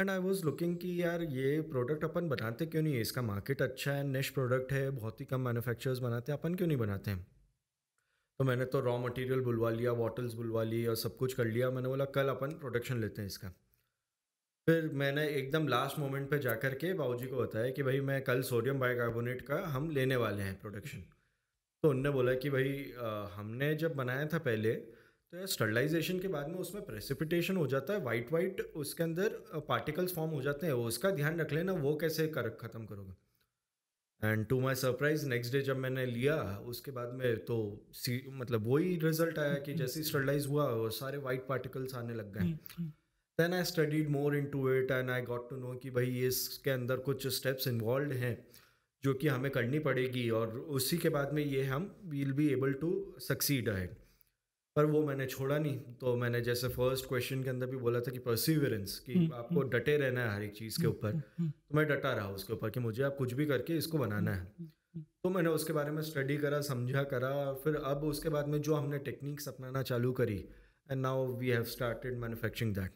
एंड आई वॉज लुकिंग कि यार ये प्रोडक्ट अपन बनाते क्यों नहीं है इसका मार्केट अच्छा है नेश प्रोडक्ट है बहुत ही कम मैन्युफैक्चरर्स बनाते हैं अपन क्यों नहीं बनाते हैं तो मैंने तो रॉ मटेरियल बुलवा लिया बॉटल्स बुलवा ली और सब कुछ कर लिया मैंने बोला कल अपन प्रोडक्शन लेते हैं इसका फिर मैंने एकदम लास्ट मोमेंट पे जाकर के बाबूजी को बताया कि भाई मैं कल सोडियम बाइकार्बोनेट का हम लेने वाले हैं प्रोडक्शन तो उनने बोला कि भाई हमने जब बनाया था पहले तो यार स्टरलाइजेशन के बाद में उसमें प्रेसिपिटेशन हो जाता है वाइट वाइट उसके अंदर पार्टिकल्स फॉर्म हो जाते हैं उसका ध्यान रख लेना वो कैसे कर ख़त्म करोगे and to my surprise next day जब मैंने लिया उसके बाद में तो सी मतलब वही रिजल्ट आया कि जैसे स्टरलाइज हुआ और सारे वाइट पार्टिकल्स आने लग गए then I studied more into it and I got to know कि भाई इसके अंदर कुछ स्टेप्स इन्वॉल्व हैं जो कि हमें करनी पड़ेगी और उसी के बाद में ये हम we'll be able to succeed ahead पर वो मैंने छोड़ा नहीं तो मैंने जैसे फर्स्ट क्वेश्चन के अंदर भी बोला था कि परसिवरेंस कि हम्म, आपको हम्म। डटे रहना है हर एक चीज़ के हम्म, ऊपर तो मैं डटा रहा उसके ऊपर कि मुझे आप कुछ भी करके इसको बनाना है तो मैंने उसके बारे में स्टडी करा समझा करा फिर अब उसके बाद में जो हमने टेक्निक्स अपनाना चालू करी and now we have started manufacturing that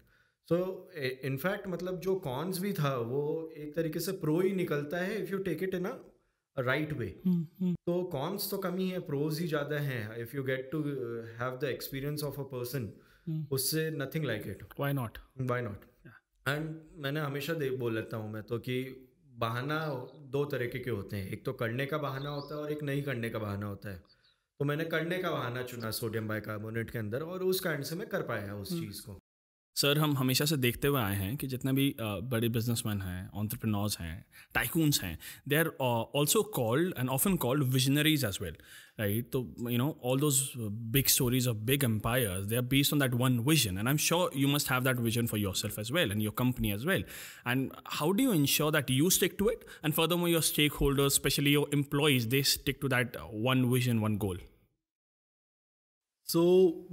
तो इनफैक्ट मतलब जो कॉन्स भी था वो एक तरीके से प्रो ही निकलता है if you take it in a right way तो कॉन्स तो कम ही है प्रोज ही ज़्यादा हैं if you get to have the experience of a person उससे nothing like it why not why not and मैंने हमेशा दे बोल लेता हूँ मैं तो कि बहाना दो तरीके के होते हैं एक तो करने का बहाना होता है और एक नहीं करने का बहाना होता है तो मैंने करने का बहाना चुना सोडियम बाइकार्बोनेट के अंदर और उस कारण से मैं कर पाया उस हम्म। चीज़ को सर हम हमेशा से देखते हुए आए हैं कि जितने भी बड़े बिजनेसमैन हैं ऑन्टरप्रनोर्स हैं टाइकून्स हैं they are also called and often called visionaries as well right तो you know all those big stories of big empires they are based on that one vision and I am sure you must have that vision for yourself as well and your company as well and how do you ensure that you stick to it and furthermore your stakeholders specially your employees they stick to that one vision one goal So,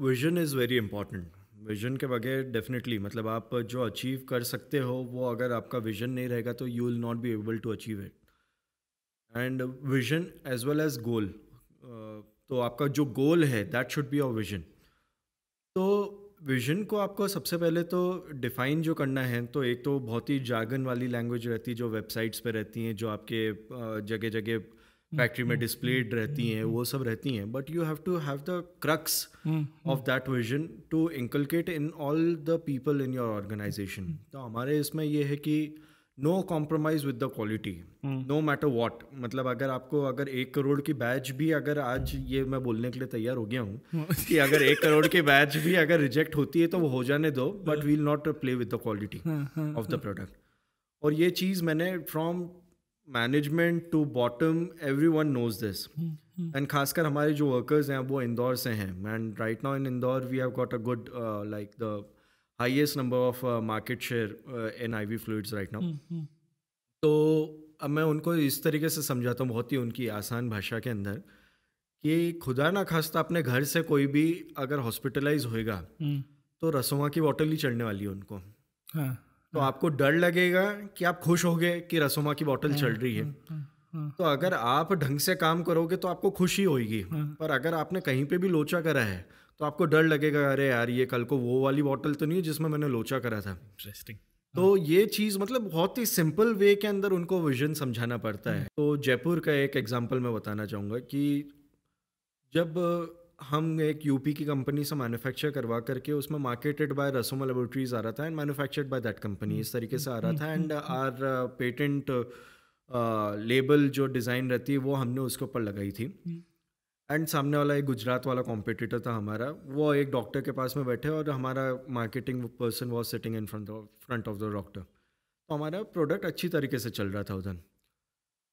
vision is very important vision के बगैर definitely मतलब आप जो achieve कर सकते हो वो अगर आपका विजन नहीं रहेगा तो you will not be able to achieve it and vision as well as goal तो आपका जो गोल है that should be your vision तो विजन को आपको सबसे पहले तो डिफाइन जो करना है तो एक तो बहुत ही जागन वाली लैंग्वेज रहती है जो वेबसाइट्स पर रहती हैं जो आपके जगह जगह फैक्ट्री में डिस्प्लेड हम्म, हम्म, रहती हम्म, हैं वो सब रहती हैं but you have to have the crux of that vision to inculcate in all the people in your organisation तो हमारे इसमें ये है कि no compromise with the quality no matter what मतलब अगर आपको अगर एक करोड़ की बैच भी अगर आज ये मैं बोलने के लिए तैयार हो गया हूँ कि अगर एक करोड़ की बैच भी अगर रिजेक्ट होती है तो वो हो जाने दो but we'll not play with the quality of the product और ये चीज़ मैंने from management to bottom everyone knows this and खासकर हमारे जो वर्कर्स हैं वो इंदौर से हैं and right now in Indore we have got a good like the highest number of market share in I V fluids right now तो अब मैं उनको इस तरीके से समझाता हूँ बहुत ही उनकी आसान भाषा के अंदर कि खुदा ना खास्ता अपने घर से कोई भी अगर हॉस्पिटलाइज होएगा हम्म। तो रसोवा की बॉटल ही चढ़ने वाली है उनको हाँ. तो हम्म। आपको डर लगेगा कि आप खुश हो गए कि रसोमा की बॉटल हम्म, चल रही है हम्म, तो अगर आप ढंग से काम करोगे तो आपको खुशी होगी पर अगर आपने कहीं पे भी लोचा करा है तो आपको डर लगेगा अरे यार ये कल को वो वाली बॉटल तो नहीं है जिसमें मैंने लोचा करा था इंटरेस्टिंग तो ये चीज़ मतलब बहुत ही सिंपल वे के अंदर उनको विजन समझाना पड़ता है तो जयपुर का एक एग्जाम्पल मैं बताना चाहूंगा कि जब हम एक यूपी की कंपनी से मैन्युफैक्चर करवा करके उसमें मार्केटेड बाय रसोमा लेबोरेटरीज आ रहा था and manufactured by that company इस तरीके से आ रहा था एंड आर पेटेंट लेबल जो डिज़ाइन रहती है वो हमने उसके ऊपर लगाई थी एंड हम्म। सामने वाला एक गुजरात वाला कॉम्पिटिटर था हमारा वो एक डॉक्टर के पास में बैठे और हमारा marketing person was sitting in front front of the doctor तो हमारा प्रोडक्ट अच्छी तरीके से चल रहा था उधर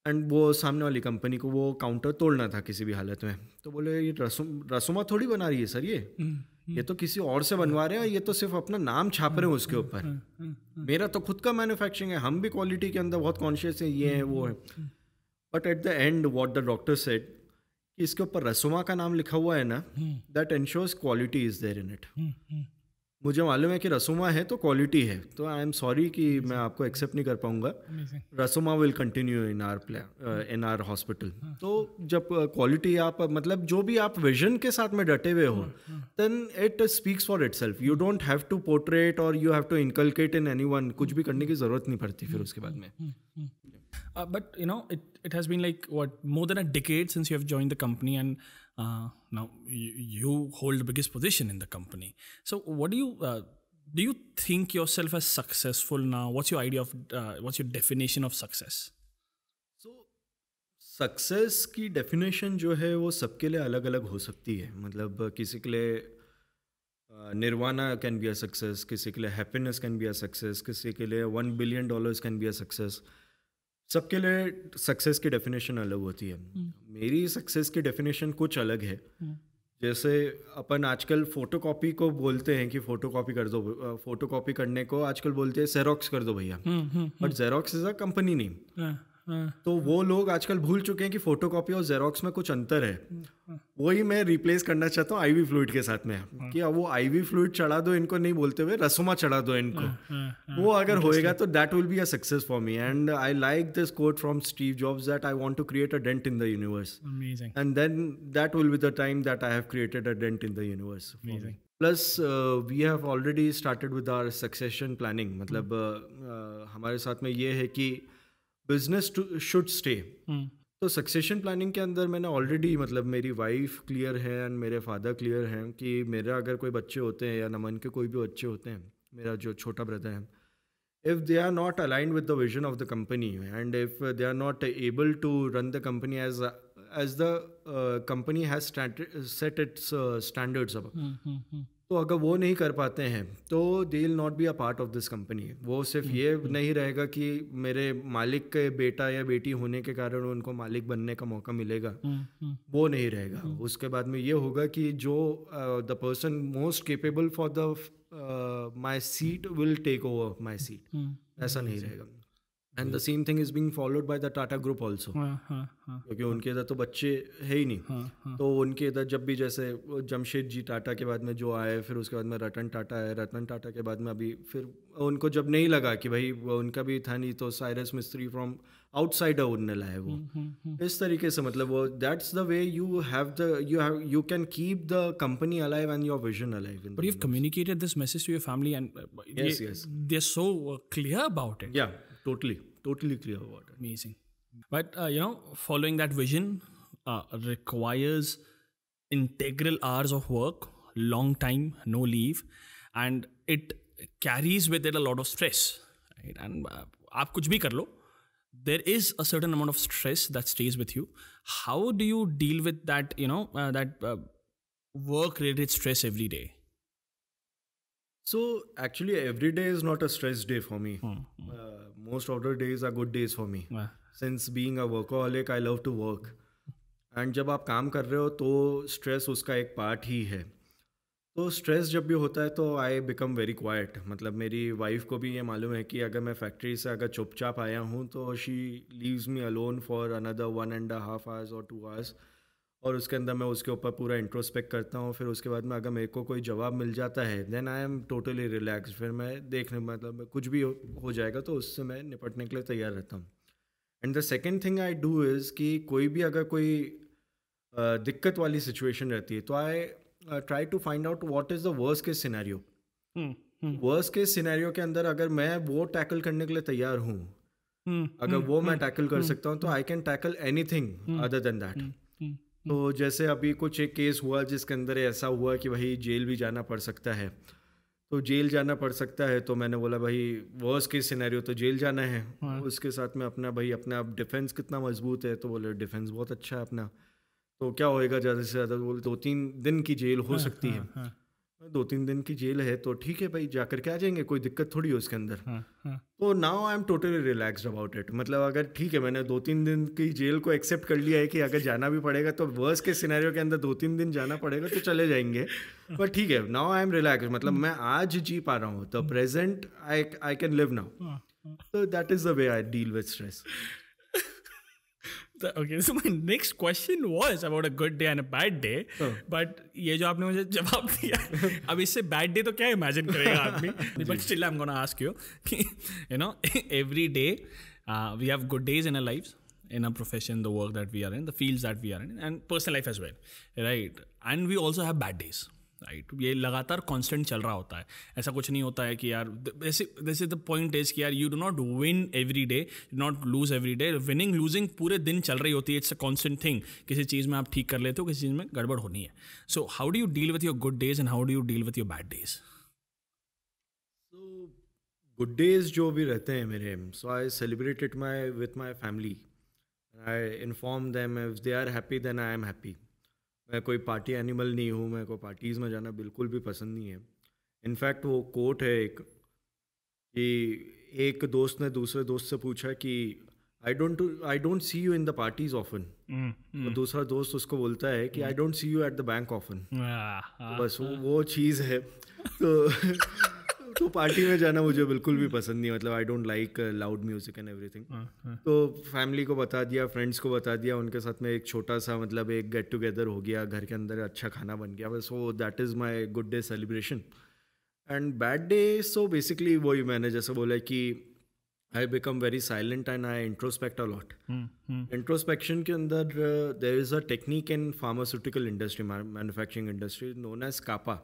एंड वो सामने वाली कंपनी को वो काउंटर तोड़ना था किसी भी हालत में तो बोले ये रसूम रसुमा थोड़ी बना रही है सर ये हम्म, हम्म। ये तो किसी और से बनवा रहे हैं ये तो सिर्फ अपना नाम छाप रहे हैं हम्म, उसके ऊपर मेरा तो खुद का मैन्युफैक्चरिंग है हम भी क्वालिटी के अंदर बहुत कॉन्शियस हैं ये है वो है but at the end what the doctor said इसके ऊपर रसुमा का नाम लिखा हुआ है ना that ensures quality is there in it मुझे मालूम है कि रसोमा है तो क्वालिटी है तो आई एम सॉरी कि मैं आपको एक्सेप्ट नहीं कर पाऊंगा Rasoma will continue in our play in our hospital तो जब क्वालिटी uh, आप मतलब जो भी आप विजन के साथ में डटे हुए हो then it speaks for itself you don't have to portrait और you have to inculcate in any कुछ भी करने की ज़रूरत नहीं पड़ती फिर हाँ, उसके बाद में but you know it it has been like what more than a decade since you have join the company and Uh, now you, you, hold the biggest position in the company. So what do you uh, do? You think yourself as successful now? What's your idea of uh, what's your definition of success? Success की definition जो है वो सबके लिए अलग अलग हो सकती है मतलब किसी के लिए निर्वाणा कैन बी अ सक्सेस किसी के लिए happiness can be a success किसी के लिए one billion dollars can be a success सबके लिए सक्सेस की डेफिनेशन अलग होती है हम्म। मेरी सक्सेस की डेफिनेशन कुछ अलग है हम्म। जैसे अपन आजकल फोटोकॉपी को बोलते हैं कि फोटोकॉपी कर दो फोटोकॉपी करने को आजकल बोलते हैं जेरोक्स कर दो भैया but Xerox is a company name हाँ। तो वो लोग आजकल भूल चुके हैं कि फोटो और जेरोक्स में कुछ अंतर है हम्म, हम्म। वही मैं रिप्लेस करना चाहता हूँ आईवी फ्लूड के साथ में हाँ। कि वो आईवी फ्लूड चढ़ा दो इनको नहीं बोलते हुए रसोमा चढ़ा दो इनको हाँ, वो अगर होएगा तो that will be a success for me and I like this quote from Steve Jobs that I want to create a dent in the universe and then that will be the time that I have created a dent in the universe plus we have already started with our succession planning मतलब हम्म। uh, uh, हमारे साथ में ये है कि business to should stay तो succession planning के अंदर मैंने ऑलरेडी मतलब मेरी वाइफ क्लियर है एंड मेरे फादर क्लियर हैं कि मेरा अगर कोई बच्चे होते हैं या नमन के कोई भी बच्चे होते हैं मेरा जो छोटा ब्रदर है if they are not aligned with the vision of the company and if they are not able to run the company as as the company has set its standards अब तो अगर वो नहीं कर पाते हैं तो they will not be a part of this company वो सिर्फ ये हम्म, हम्म। नहीं रहेगा कि मेरे मालिक के बेटा या बेटी होने के कारण उनको मालिक बनने का मौका मिलेगा हम्म, वो नहीं रहेगा उसके बाद में ये होगा कि जो the person most capable for the my seat will take over my seat ऐसा नहीं रहेगा and the same thing is being followed by the Tata group also क्योंकि उनके इधर तो बच्चे है ही नहीं हाँ, हाँ। तो उनके इधर जब भी जैसे जमशेद जी टाटा के बाद में जो आए फिर उसके बाद में रतन टाटा है रतन टाटा के बाद में अभी फिर उनको जब नहीं लगा कि भाई उनका भी था नहीं तो साइरस मिस्त्री फ्रॉम आउटसाइडर उनने लाए वो हम्म, हम्म, हम्म। इस तरीके से मतलब वो that's the way you have the you have you can keep the company alive and your vision alive but you have communicated this message to your family and yes yes they are so clear about it या Totally, totally clear about it. Amazing. But uh, you know, following that vision uh, requires integral hours of work, long time, no leave, and it carries with it a lot of stress. Right? And uh, आप कुछ भी कर there is a certain amount of stress that stays with you how do you deal with that you know uh, that uh, work related stress every day So actually, every day is not a stress day for me. Hmm. hmm. Uh, most days days are good days for me. Yeah. Since being a workaholic, I love to work. And जब आप काम कर रहे हो तो stress उसका एक part ही है तो स्ट्रेस जब भी होता है तो आई बिकम वेरी क्वाइट मतलब मेरी वाइफ को भी ये मालूम है कि अगर मैं फैक्ट्री से अगर चुपचाप आया हूँ तो she leaves me alone for another one and half hours और टू आवर्स और उसके अंदर मैं उसके ऊपर पूरा इंट्रोस्पेक्ट करता हूँ फिर उसके बाद में अगर मेरे को कोई जवाब मिल जाता है then I am totally relax फिर मैं देखने मतलब कुछ भी हो, जाएगा तो उससे मैं निपटने के लिए तैयार रहता हूँ and the second thing I do is कि कोई भी अगर कोई दिक्कत वाली सिचुएशन रहती है तो I try to find out what is the worst case scenario worst case scenario के अंदर अगर मैं वो टैकल करने के लिए तैयार हूँ हम्म, अगर हम्म, वो मैं टैकल हम्म, कर सकता हूँ तो I can tackle anything other than that तो जैसे अभी कुछ एक केस हुआ जिसके अंदर ऐसा हुआ कि भाई जेल भी जाना पड़ सकता है तो जेल जाना पड़ सकता है तो मैंने बोला भाई वर्स केस सिनेरियो तो जेल जाना है हाँ। उसके साथ में अपना भाई अपना डिफेंस कितना मजबूत है तो बोले डिफेंस बहुत अच्छा है अपना तो क्या होएगा ज़्यादा से ज़्यादा बोले दो तीन दिन की जेल हो हाँ, सकती हाँ, है हाँ। दो तीन दिन की जेल है तो ठीक है भाई जाकर के आ जाएंगे कोई दिक्कत थोड़ी हो उसके अंदर हाँ, हाँ। तो now I am totally relax about it मतलब अगर ठीक है मैंने दो तीन दिन की जेल को एक्सेप्ट कर लिया है कि अगर जाना भी पड़ेगा तो वर्स के सिनेरियो के अंदर दो तीन दिन जाना पड़ेगा तो चले जाएंगे पर ठीक है नाउ आई एम रिलैक्स मतलब मैं आज जी पा रहा हूँ the present I I can live now तो that is the way I deal with stress okay so my next question was about a good day and a bad day but ये जो आपने मुझे जवाब दिया अब इससे बैड डे तो क्या इमेजिन करेगा आदमी but still I am gonna ask you you know every day we have good days in a life in a profession the work that we are in the field that we are in and personal life as well right and we also have bad days right ये लगातार constant चल रहा होता है ऐसा कुछ नहीं होता है कि यार this is the point is कि यार you do not win every day not lose every day winning losing पूरे दिन चल रही होती है इट्स अ कॉन्स्टेंट थिंग किसी चीज़ में आप ठीक कर लेते हो किसी चीज़ में गड़बड़ होनी है so how do you deal with your good days and how do you deal with your bad days so good days जो भी रहते हैं मेरे so I celebrated my with my family I inform them if they are happy then I am happy मैं कोई party animal नहीं हूँ मैं को पार्टीज़ में जाना बिल्कुल भी पसंद नहीं है इनफैक्ट वो कोट है एक कि एक दोस्त ने दूसरे दोस्त से पूछा कि I don't I don't see you in the parties often दूसरा दोस्त उसको बोलता है कि I don't see you at the bank often बस हाँ, वो, हाँ। वो चीज़ है तो तो पार्टी में जाना मुझे बिल्कुल भी पसंद नहीं मतलब I don't like loud music and everything तो फैमिली को बता दिया फ्रेंड्स को बता दिया उनके साथ में एक छोटा सा मतलब एक गेट टुगेदर हो गया घर के अंदर अच्छा खाना बन गया so that is my good day celebration and bad day so basically वही मैंने जैसे बोला कि I become very silent and I introspect a lot introspection के अंदर there is a technique in pharmaceutical industry manufacturing industry known as CAPA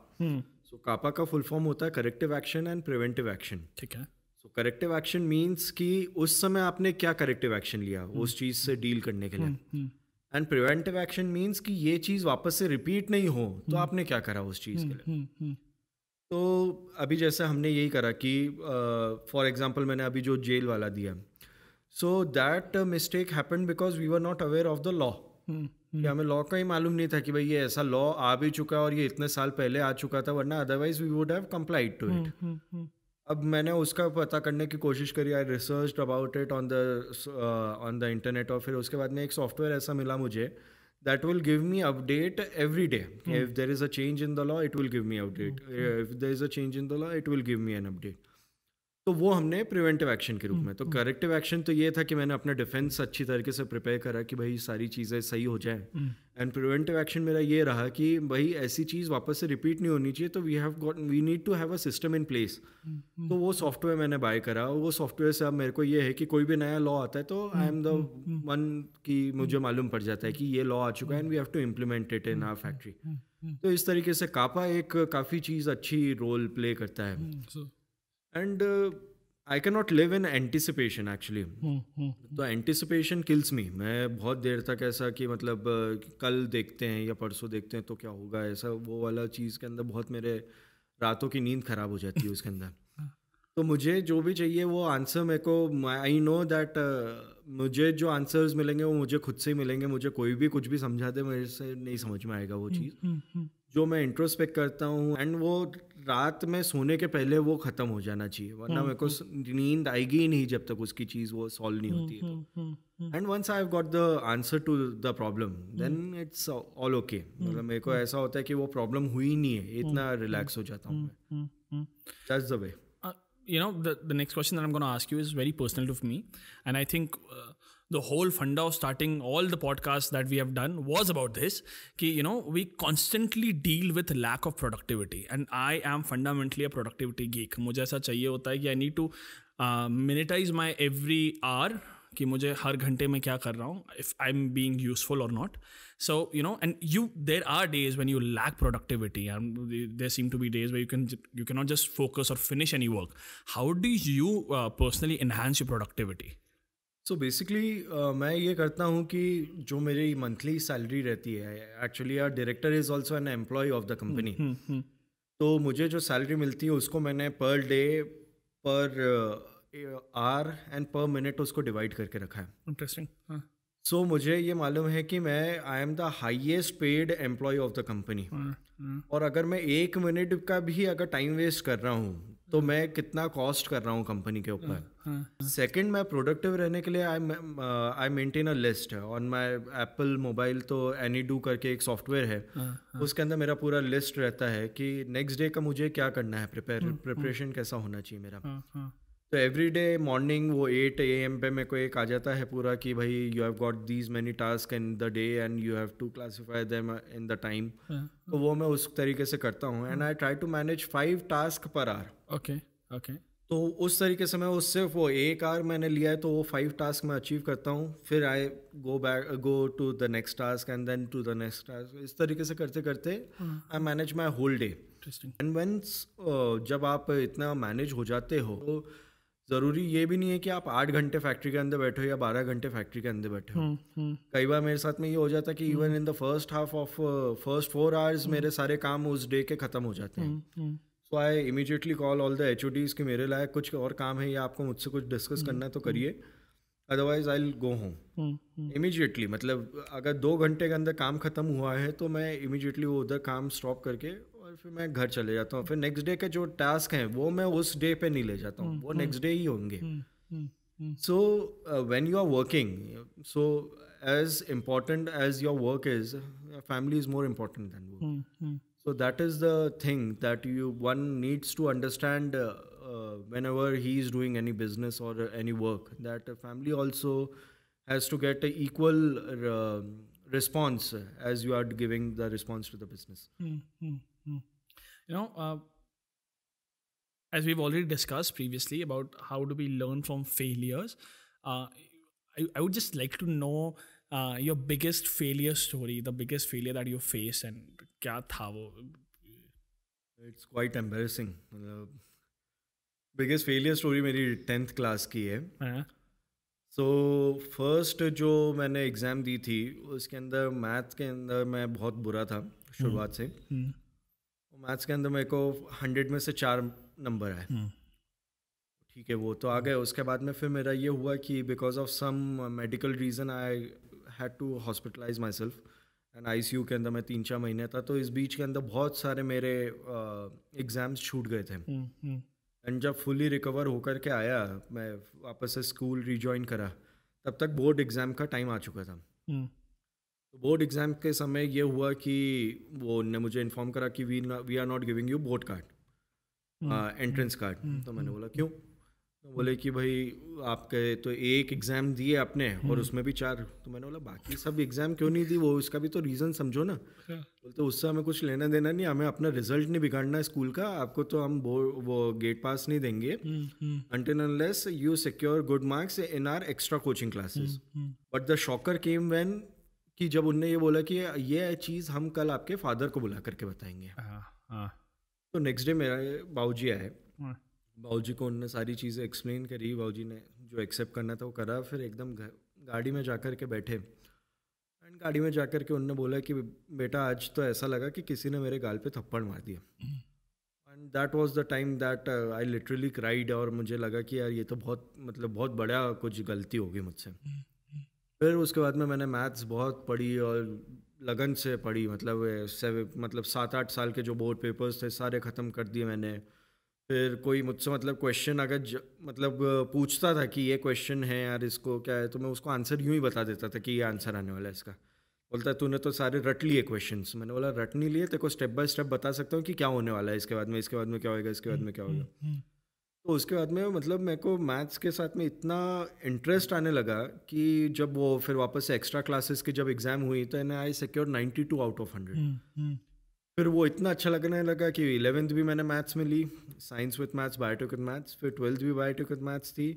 so CAPA का full form होता है corrective action and preventive action ठीक है सो corrective action means कि उस समय आपने क्या करेक्टिव एक्शन लिया हुँ. हम्म। उस चीज़ से डील करने के लिए एंड प्रिवेंटिव एक्शन मीन्स कि ये चीज़ वापस से रिपीट नहीं हो तो हम्म। आपने क्या करा उस चीज़ के हम्म, लिए तो अभी जैसे हमने यही करा कि फॉर uh, एग्जाम्पल मैंने अभी जो जेल वाला दिया so that mistake happen because we were not aware of the law कि हमें लॉ का ही मालूम नहीं था कि भाई ये ऐसा लॉ आ भी चुका है और ये इतने साल पहले आ चुका था वरना otherwise we would have complied to it अब मैंने उसका पता करने की कोशिश करी I research about it on the on the internet और फिर उसके बाद में एक सॉफ्टवेयर ऐसा मिला मुझे that will give me update every day if there is a change in the law it will give me update if there is a change in the law it will give me an update तो वो हमने preventive action के रूप में तो corrective हम्म, action हम्म। तो ये था कि मैंने अपना डिफेंस अच्छी तरीके से प्रिपेयर करा कि भाई सारी चीज़ें सही हो जाए एंड प्रिवेंटिव एक्शन मेरा ये रहा कि भाई ऐसी चीज़ वापस से रिपीट नहीं होनी चाहिए तो we have got we need to have a system in place तो वो सॉफ्टवेयर मैंने बाय करा वो सॉफ्टवेयर से अब मेरे को ये है कि कोई भी नया लॉ आता है तो आई एम द वन की मुझे हम्म। मालूम पड़ जाता है कि ये लॉ आ चुका है and we have to implement it in our factory तो इस तरीके से कापा एक काफ़ी चीज़ अच्छी रोल प्ले करता है and I can not live in anticipation actually तो एंटिसिपेशन किल्स मी मैं बहुत देर तक ऐसा कि मतलब uh, कल देखते हैं या परसों देखते हैं तो क्या होगा ऐसा वो वाला चीज़ के अंदर बहुत मेरे रातों की नींद ख़राब हो जाती है उसके अंदर तो मुझे जो भी चाहिए वो आंसर मेरे को आई नो दैट मुझे जो आंसर्स मिलेंगे वो मुझे खुद से ही मिलेंगे मुझे कोई भी कुछ भी समझा दे मेरे से नहीं समझ में आएगा वो हम्म, चीज़ हम्म, हम्म। जो मैं इंट्रोस्पेक्ट करता हूँ एंड वो रात में सोने के पहले वो ख़त्म हो जाना चाहिए वरना हम्म, मेरे को हम्म। नींद आएगी ही नहीं जब तक उसकी चीज़ वो सॉल्व नहीं होती है and once I have got the answer to the problem then it's all okay मतलब मेरे को हम्म। ऐसा होता है कि वो प्रॉब्लम हुई नहीं है इतना रिलैक्स हो जाता हूँ मैं that's the way you know the next question that I am gonna ask you is very personal to me and I think the whole funda of starting all the podcasts that we have done was about this ki, you know we constantly deal with lack of productivity and i am fundamentally a productivity geek mujhe aisa chahiye hota hai ki i need to uh, my every hour कि मुझे हर घंटे में क्या कर रहा हूँ if I am being useful और not so you know and you there are days when you lack productivity there seem to be days where you can you can not just focus और finish any work how do you personally enhance your productivity so so basically uh, मैं ये करता हूँ कि जो मेरी monthly salary रहती है actually our director is also an employee of the company तो मुझे जो सैलरी मिलती है उसको मैंने per day per hour and per minute उसको डिवाइड करके रखा है इंटरेस्टिंग सो हाँ। so, मुझे ये मालूम है कि मैं I am the highest paid employee of the company और अगर मैं एक मिनट का भी अगर टाइम वेस्ट कर रहा हूँ तो मैं कितना कॉस्ट कर रहा हूँ कंपनी के ऊपर सेकंड हाँ, हाँ। मैं प्रोडक्टिव रहने के लिए I I maintain a list है ऑन माय एप्पल मोबाइल तो एनी डू करके एक सॉफ्टवेयर है हाँ, उसके अंदर मेरा पूरा लिस्ट रहता है कि नेक्स्ट डे का मुझे क्या करना है प्रिपेयर हम्म, प्रिपरेशन हम्म। कैसा होना चाहिए मेरा तो एवरी डे मॉर्निंग वो एट ए एम पे मेरे को एक आ जाता है पूरा कि भाई you have got these many task in the day and you have to classify them in the time तो वो मैं उस तरीके से करता हूँ and I try to manage five task per hour okay okay तो उस तरीके से मैं उस सिर्फ वो एक आर मैंने लिया है तो वो फाइव टास्क मैं अचीव करता हूँ फिर I go back go to the next task and then to the next task इस तरीके से करते करते I manage my whole day and वेंस जब आप इतना मैनेज हो जाते हो तो ज़रूरी ये भी नहीं है कि आप आठ घंटे फैक्ट्री के अंदर बैठे हो या बारह घंटे फैक्ट्री के अंदर बैठे हो हम्म, हम्म। कई बार मेरे साथ में ये हो जाता है कि even in the first half of first four hours मेरे सारे काम उस डे के ख़त्म हो जाते हैं so I immediately call all the H कि मेरे लायक कुछ और काम है या आपको मुझसे कुछ डिस्कस करना है तो हम्म, करिए otherwise I go home immediately मतलब अगर दो घंटे के अंदर काम खत्म हुआ है तो मैं इमीजिएटली वो उधर काम स्टॉप करके और फिर मैं घर चले जाता हूँ फिर नेक्स्ट डे के जो टास्क हैं वो मैं उस डे पे नहीं ले जाता हूँ हम्म, वो नेक्स्ट हम्म। डे ही होंगे so when you are working so as important as your work is family is more important than work so that is the thing that you one needs to understand whenever he is doing any business और any work that family also has to get equal response as you are giving the response to the business you know uh, as we've already discussed previously about how do we learn from failures uh, I, I, would just like to know uh, your biggest failure story the biggest failure that you faced and kya tha wo? it's quite embarrassing the biggest failure story मेरी 10th class ki hai. uh-huh. So so, first जो मैंने exam दी थी उसके अंदर math के अंदर मैं बहुत बुरा था शुरुआत से मैथ्स के अंदर मेरे को हंड्रेड में से चार नंबर आए हम्म। ठीक है वो तो आ गए उसके बाद में फिर मेरा ये हुआ कि because of some medical reason I had to hospitalize myself and I के अंदर मैं तीन चार महीने था तो इस बीच के अंदर बहुत सारे मेरे एग्ज़ाम्स छूट गए थे एंड हम्म, हम्म। जब फुली रिकवर होकर के आया मैं वापस से स्कूल रिजॉइन करा तब तक बोर्ड एग्ज़ाम का टाइम आ चुका था तो बोर्ड एग्ज़ाम के समय ये हुआ कि वो ने मुझे इन्फॉर्म करा कि we we are not giving you board card entrance card तो मैंने हम्म। बोला क्यों तो बोले कि भाई आपके तो एक एग्ज़ाम दिए आपने और हम्म। उसमें भी चार तो मैंने बोला बाकी सब एग्ज़ाम क्यों नहीं दी वो इसका भी तो रीज़न समझो ना अच्छा। बोलते उससे हमें कुछ लेना देना नहीं हमें अपना रिजल्ट नहीं बिगाड़ना स्कूल का आपको तो हम वो गेट पास नहीं देंगे until unless you secure good marks in our extra coaching classes but the shocker came when कि जब उनने ये बोला कि ये चीज़ हम कल आपके फादर को बुला करके बताएंगे हाँ आ. हाँ। तो नेक्स्ट डे मेरा बाबू जी आए हाँ। बाबू जी को उनने सारी चीज़ें एक्सप्लेन करी बाबू जी ने जो एक्सेप्ट करना था वो करा फिर एकदम गाड़ी में जा कर के बैठे एंड गाड़ी में जा कर के उनने बोला कि बेटा आज तो ऐसा लगा कि किसी ने मेरे गाल पे थप्पड़ मार दिया and that was the time that I literally cried और मुझे लगा कि यार ये तो बहुत मतलब बहुत बड़ा कुछ गलती होगी मुझसे हम्म। फिर उसके बाद में मैंने मैथ्स बहुत पढ़ी और लगन से पढ़ी मतलब सेवन मतलब सात आठ साल के जो बोर्ड पेपर्स थे सारे ख़त्म कर दिए मैंने फिर कोई मुझसे मतलब क्वेश्चन अगर मतलब पूछता था कि ये क्वेश्चन है यार इसको क्या है तो मैं उसको आंसर यूँ ही बता देता था कि ये आंसर आने वाला है इसका बोलता तूने तो सारे रट लिए क्वेश्चन मैंने बोला रट नहीं लिए तेरे को स्टेप बाय स्टेप बता सकता हूँ कि क्या होने वाला है इसके बाद में इसके बाद में क्या होगा इसके बाद में क्या हम्म, होगा हम्म, हम्म। तो उसके बाद में मतलब मेरे को मैथ्स के साथ में इतना इंटरेस्ट आने लगा कि जब वो फिर वापस से एक्स्ट्रा क्लासेस की जब एग्ज़ाम हुई तो and I secure ninety two out of hundred फिर वो इतना अच्छा लगने लगा कि इलेवेंथ भी मैंने मैथ्स में ली science with maths biotech with maths फिर ट्वेल्थ भी बायोटेक विथ मैथ्स थी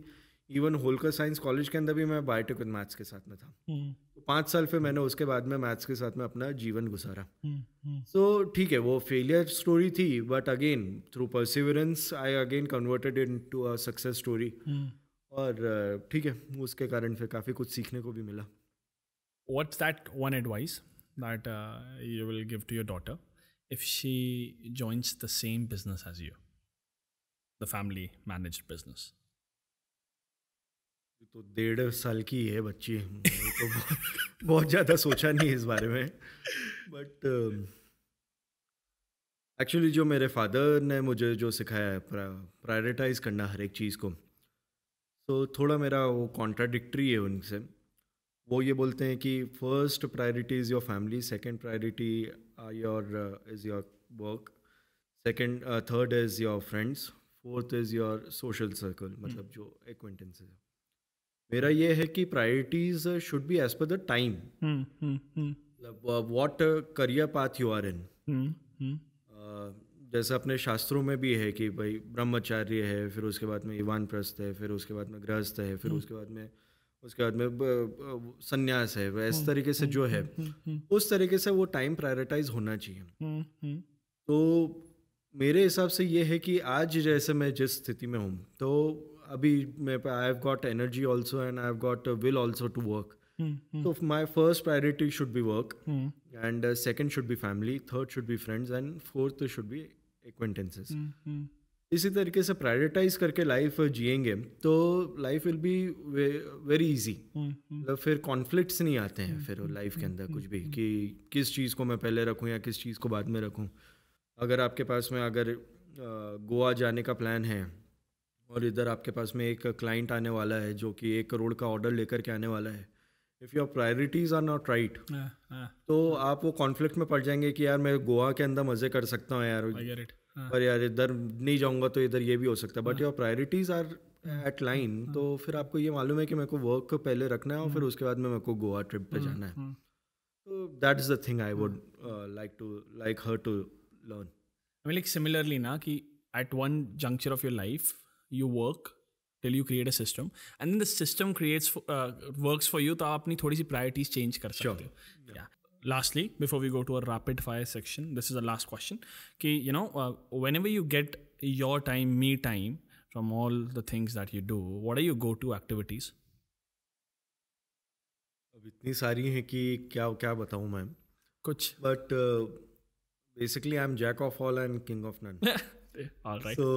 इवन होलकर साइंस कॉलेज के अंदर भी मैं बायोटेक विद मैथ्स के साथ में था हम्म। तो पाँच साल फिर मैंने उसके बाद में मैथ्स के साथ में अपना जीवन गुजारा सो हम्म, हम्म। ठीक है वो फेलियर स्टोरी थी but again through perseverance I again converted into a success story और ठीक है उसके कारण फिर काफ़ी कुछ सीखने को भी मिला what's that one advice that you will give to your daughter if she joins the same business as you the family manage business तो डेढ़ साल की है बच्ची तो बहुत ज़्यादा सोचा नहीं इस बारे में बट एक्चुअली uh, जो मेरे फादर ने मुझे जो सिखाया है प्रायोरिटाइज करना हर एक चीज़ को तो so, थोड़ा मेरा वो कॉन्ट्राडिक्ट्री है उनसे वो ये बोलते हैं कि first priority is your family second priority your is your work second third is your friends fourth is your social circle मतलब hmm. जो एक्वेंटेंसेज मेरा ये है कि priorities should be as per the time what career path you are in जैसे अपने शास्त्रों में भी है कि भाई ब्रह्मचार्य है फिर उसके बाद में ईवान प्रस्थ है फिर उसके बाद में गृहस्थ है फिर हम्म। उसके बाद में उसके बाद में संन्यास है इस हम्म, तरीके से हम्म, जो है उस तरीके से वो टाइम प्रायोरिटाइज होना चाहिए तो मेरे हिसाब से ये है कि आज जैसे मैं जिस स्थिति में हूँ तो अभी मैं I have got energy also and I have got will also to work तो my first priority should be work and second should be family third should be friends and fourth should be acquaintances इसी तरीके से prioritize करके life uh, जिएंगे तो life will be very easy मतलब फिर conflicts नहीं आते हैं hmm, फिर लाइफ hmm, के hmm, अंदर कुछ भी कि किस चीज़ को मैं पहले रखूँ या किस चीज़ को बाद में रखूँ अगर आपके पास में अगर uh, गोवा जाने का प्लान है और इधर आपके पास में एक क्लाइंट आने वाला है जो कि एक करोड़ का ऑर्डर लेकर के आने वाला है if your priorities are not right तो आप वो कॉन्फ्लिक्ट में पड़ जाएंगे कि यार मैं गोवा के अंदर मज़े कर सकता हूँ यार हाँ। पर यार इधर नहीं जाऊँगा तो इधर ये भी हो सकता है बट योर प्रायोरिटीज़ आर एट लाइन तो फिर आपको ये मालूम है कि मेरे को वर्क पहले रखना है और फिर हाँ। उसके बाद में मेरे को गोवा ट्रिप पे हाँ, जाना है तो that is the thing I would like to like her to learn like similarly ना कि at one juncture of your life you work till you create a system and then the system creates works for you तो आप अपनी थोड़ी सी priorities change कर सकते हो या lastly before we go to a rapid fire section this is the last question कि you know whenever you get your time me time from all the things that you do what are you go to activities अब इतनी सारी हैं कि क्या क्या बताऊँ ma'am कुछ but basically I am jack of all and king of none so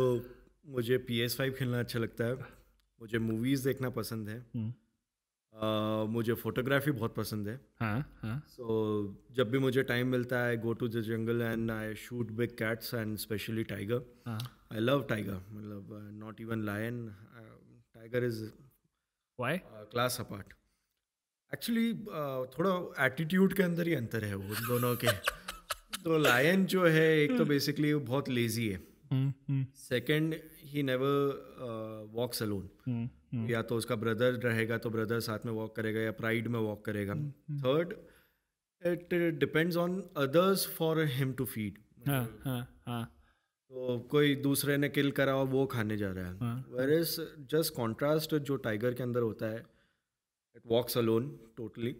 मुझे पी एस फाइव खेलना अच्छा लगता है मुझे मूवीज़ देखना पसंद है हम्म। मुझे फोटोग्राफी बहुत पसंद है सो हाँ, हाँ। so, जब भी मुझे टाइम मिलता है go to the jungle and I shoot big cats and specially tiger I love tiger मतलब not even lion tiger is way class apart actually थोड़ा एटीट्यूड के अंदर ही अंतर है वो दोनों के तो लायन जो है एक तो बेसिकली वो बहुत लेजी है सेकेंड ही नेवर वॉक अलोन या तो उसका ब्रदर रहेगा तो ब्रदर साथ में वॉक करेगा या प्राइड में वॉक करेगा third it depends on others for him to feed तो कोई दूसरे ने किल करा और वो खाने जा रहा है वेर इज जस्ट कॉन्ट्रास्ट जो टाइगर के अंदर होता है it walks alone totally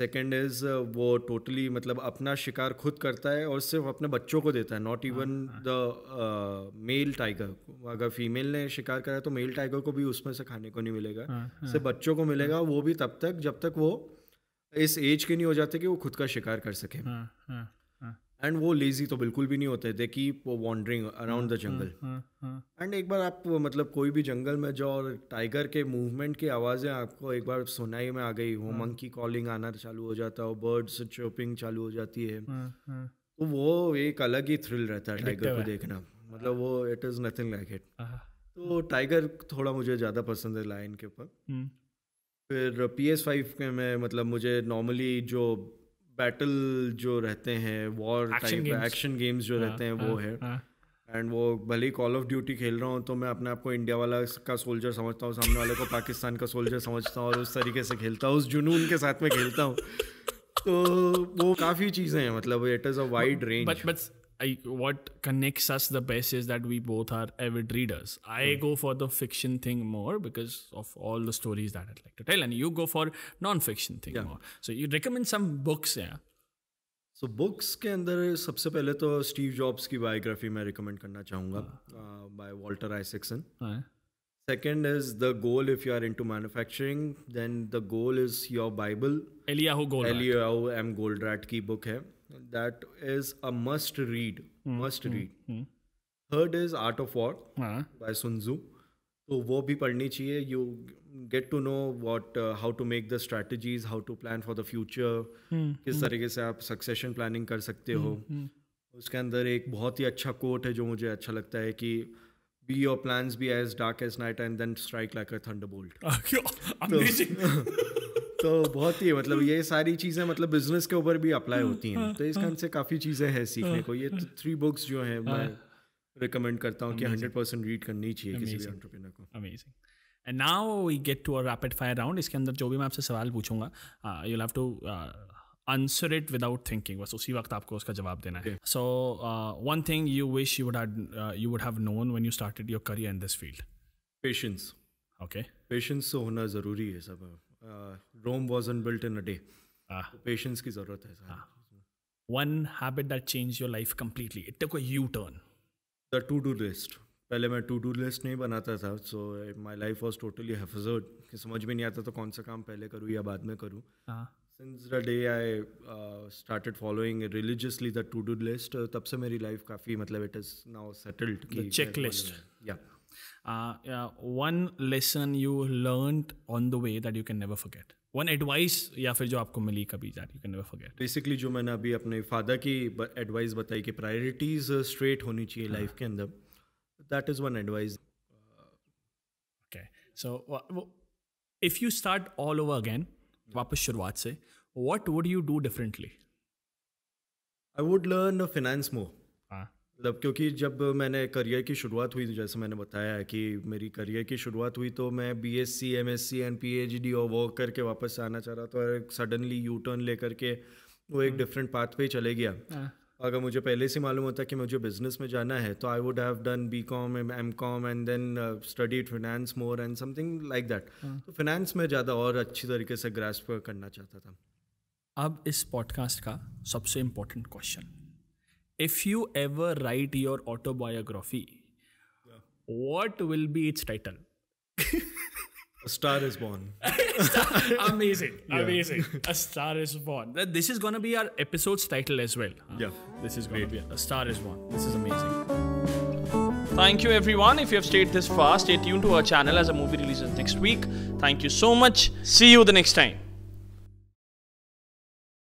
second is uh, वो टोटली totally, मतलब अपना शिकार खुद करता है और सिर्फ अपने बच्चों को देता है not even the male tiger अगर फीमेल ने शिकार करा तो मेल टाइगर को भी उसमें से खाने को नहीं मिलेगा हाँ, हाँ। सिर्फ बच्चों को मिलेगा वो भी तब तक जब तक वो इस एज के नहीं हो जाते कि वो खुद का शिकार कर सके हाँ, एंड वो लेजी तो बिल्कुल भी नहीं होते देखी वो wandering around the jungle and एक बार आप मतलब कोई भी जंगल में जाओ और टाइगर के मूवमेंट की आवाज़ें आपको एक बार सुनाई में आ गई वो मंकी हम्म। कॉलिंग आना चालू हो जाता है बर्ड्स चोपिंग चालू हो जाती है हम्म, हम्म। तो वो एक अलग ही थ्रिल रहता है टाइगर को देखना मतलब वो it is nothing like it तो टाइगर थोड़ा मुझे ज़्यादा पसंद है लाइन के ऊपर फिर पी एस फाइव के में मतलब मुझे नॉर्मली जो बैटल जो रहते हैं वॉर टाइप एक्शन गेम्स जो हाँ, रहते हैं वो हाँ, है एंड हाँ। वो भले ही कॉल ऑफ ड्यूटी खेल रहा हूँ तो मैं अपने आप को इंडिया वाला का सोल्जर समझता हूँ सामने वाले को पाकिस्तान का सोल्जर समझता हूँ और उस तरीके से खेलता हूँ उस जुनून के साथ में खेलता हूँ तो वो काफ़ी चीज़ें हैं मतलब it is a wide range what connects us the best is that we both are avid readers. I hmm. go for the fiction thing more because of all the stories that I'd like to tell, and you go for non-fiction thing more. So you recommend some books, yeah. So books के अंदर सबसे पहले तो Steve Jobs की biography मैं recommend करना चाहूँगा uh, by Walter Isaacson. Second is the goal if you are into manufacturing, then the goal is your Bible. Elio Goldratt. Eliyahu M. Goldratt की book है. that is a must read. Hmm. Must third is art of war by Sun Tzu तो वो भी पढ़नी चाहिए you get to know what how to make the strategies how to plan for the future किस hmm. तरीके से आप succession planning कर सकते hmm. हो hmm. उसके अंदर एक बहुत ही अच्छा कोट है जो मुझे अच्छा लगता है कि be your plans be as dark as night and then strike like a thunderbolt amazing तो बहुत ही मतलब ये सारी चीज़ें मतलब बिजनेस के ऊपर भी अप्लाई होती हैं तो इस कारण से काफ़ी चीज़ें हैं सीखने को ये तो थ्री बुक्स जो हैं मैं रिकमेंड हाँ। करता हूँ कि हंड्रेड परसेंट रीड करनी चाहिए किसी भी एंटरप्रेनर को amazing and now we get to uh rapid fire round इसके अंदर जो भी मैं आपसे सवाल पूछूंगा you have to answer it without thinking बस उसी वक्त आपको उसका जवाब देना है so one thing you wish you would you would have known when you started your career in this field patience okay patience तो होना ज़रूरी है सब Rome wasn't built in a day patience की जरूरत है one habit that change your life completely it take a U turn the to do list पहले मैं टू डू लिस्ट नहीं बनाता था so my life was totally haphazard कि समझ में नहीं आता तो कौन सा काम पहले करूँ या बाद में करूँ since the day I started following religiously the to do list तब से मेरी लाइफ काफ़ी मतलब it is now settled check list या Uh, yeah, one lesson you learned on the way that you can never forget. One advice या फिर जो आपको मिली कभी that you can never forget basically जो मैंने अभी अपने फादर की एडवाइस बताई कि प्रायोरिटीज स्ट्रेट होनी चाहिए लाइफ के अंदर that is one advice okay so if you start all over again वापस शुरुआत से what would you do differently I would learn finance more मतलब क्योंकि जब मैंने करियर की शुरुआत हुई जैसे मैंने बताया कि मेरी करियर की शुरुआत हुई तो मैं B S C M S C and P H D और वो करके वापस आना चाह रहा था और सडनली यू टर्न लेकर के वो एक डिफरेंट हाँ। पाथ पे ही चले गया हाँ। अगर मुझे पहले से मालूम होता कि मुझे बिजनेस में जाना है तो I would have done B com M com and then study finance more and something like that तो फिनेंस में ज़्यादा और अच्छी तरीके से ग्रेस्प करना चाहता था अब इस पॉडकास्ट का सबसे important question if you ever write your autobiography, yeah. what will be its title? A Star is Born. amazing. Yeah. Amazing. A Star is Born. This is going to be our episode's title as well. Yeah. This is going to be A Star is Born. This is amazing. Thank you, everyone. If you have stayed this far, stay tuned to our channel as a movie releases next week. Thank you so much. See you the next time.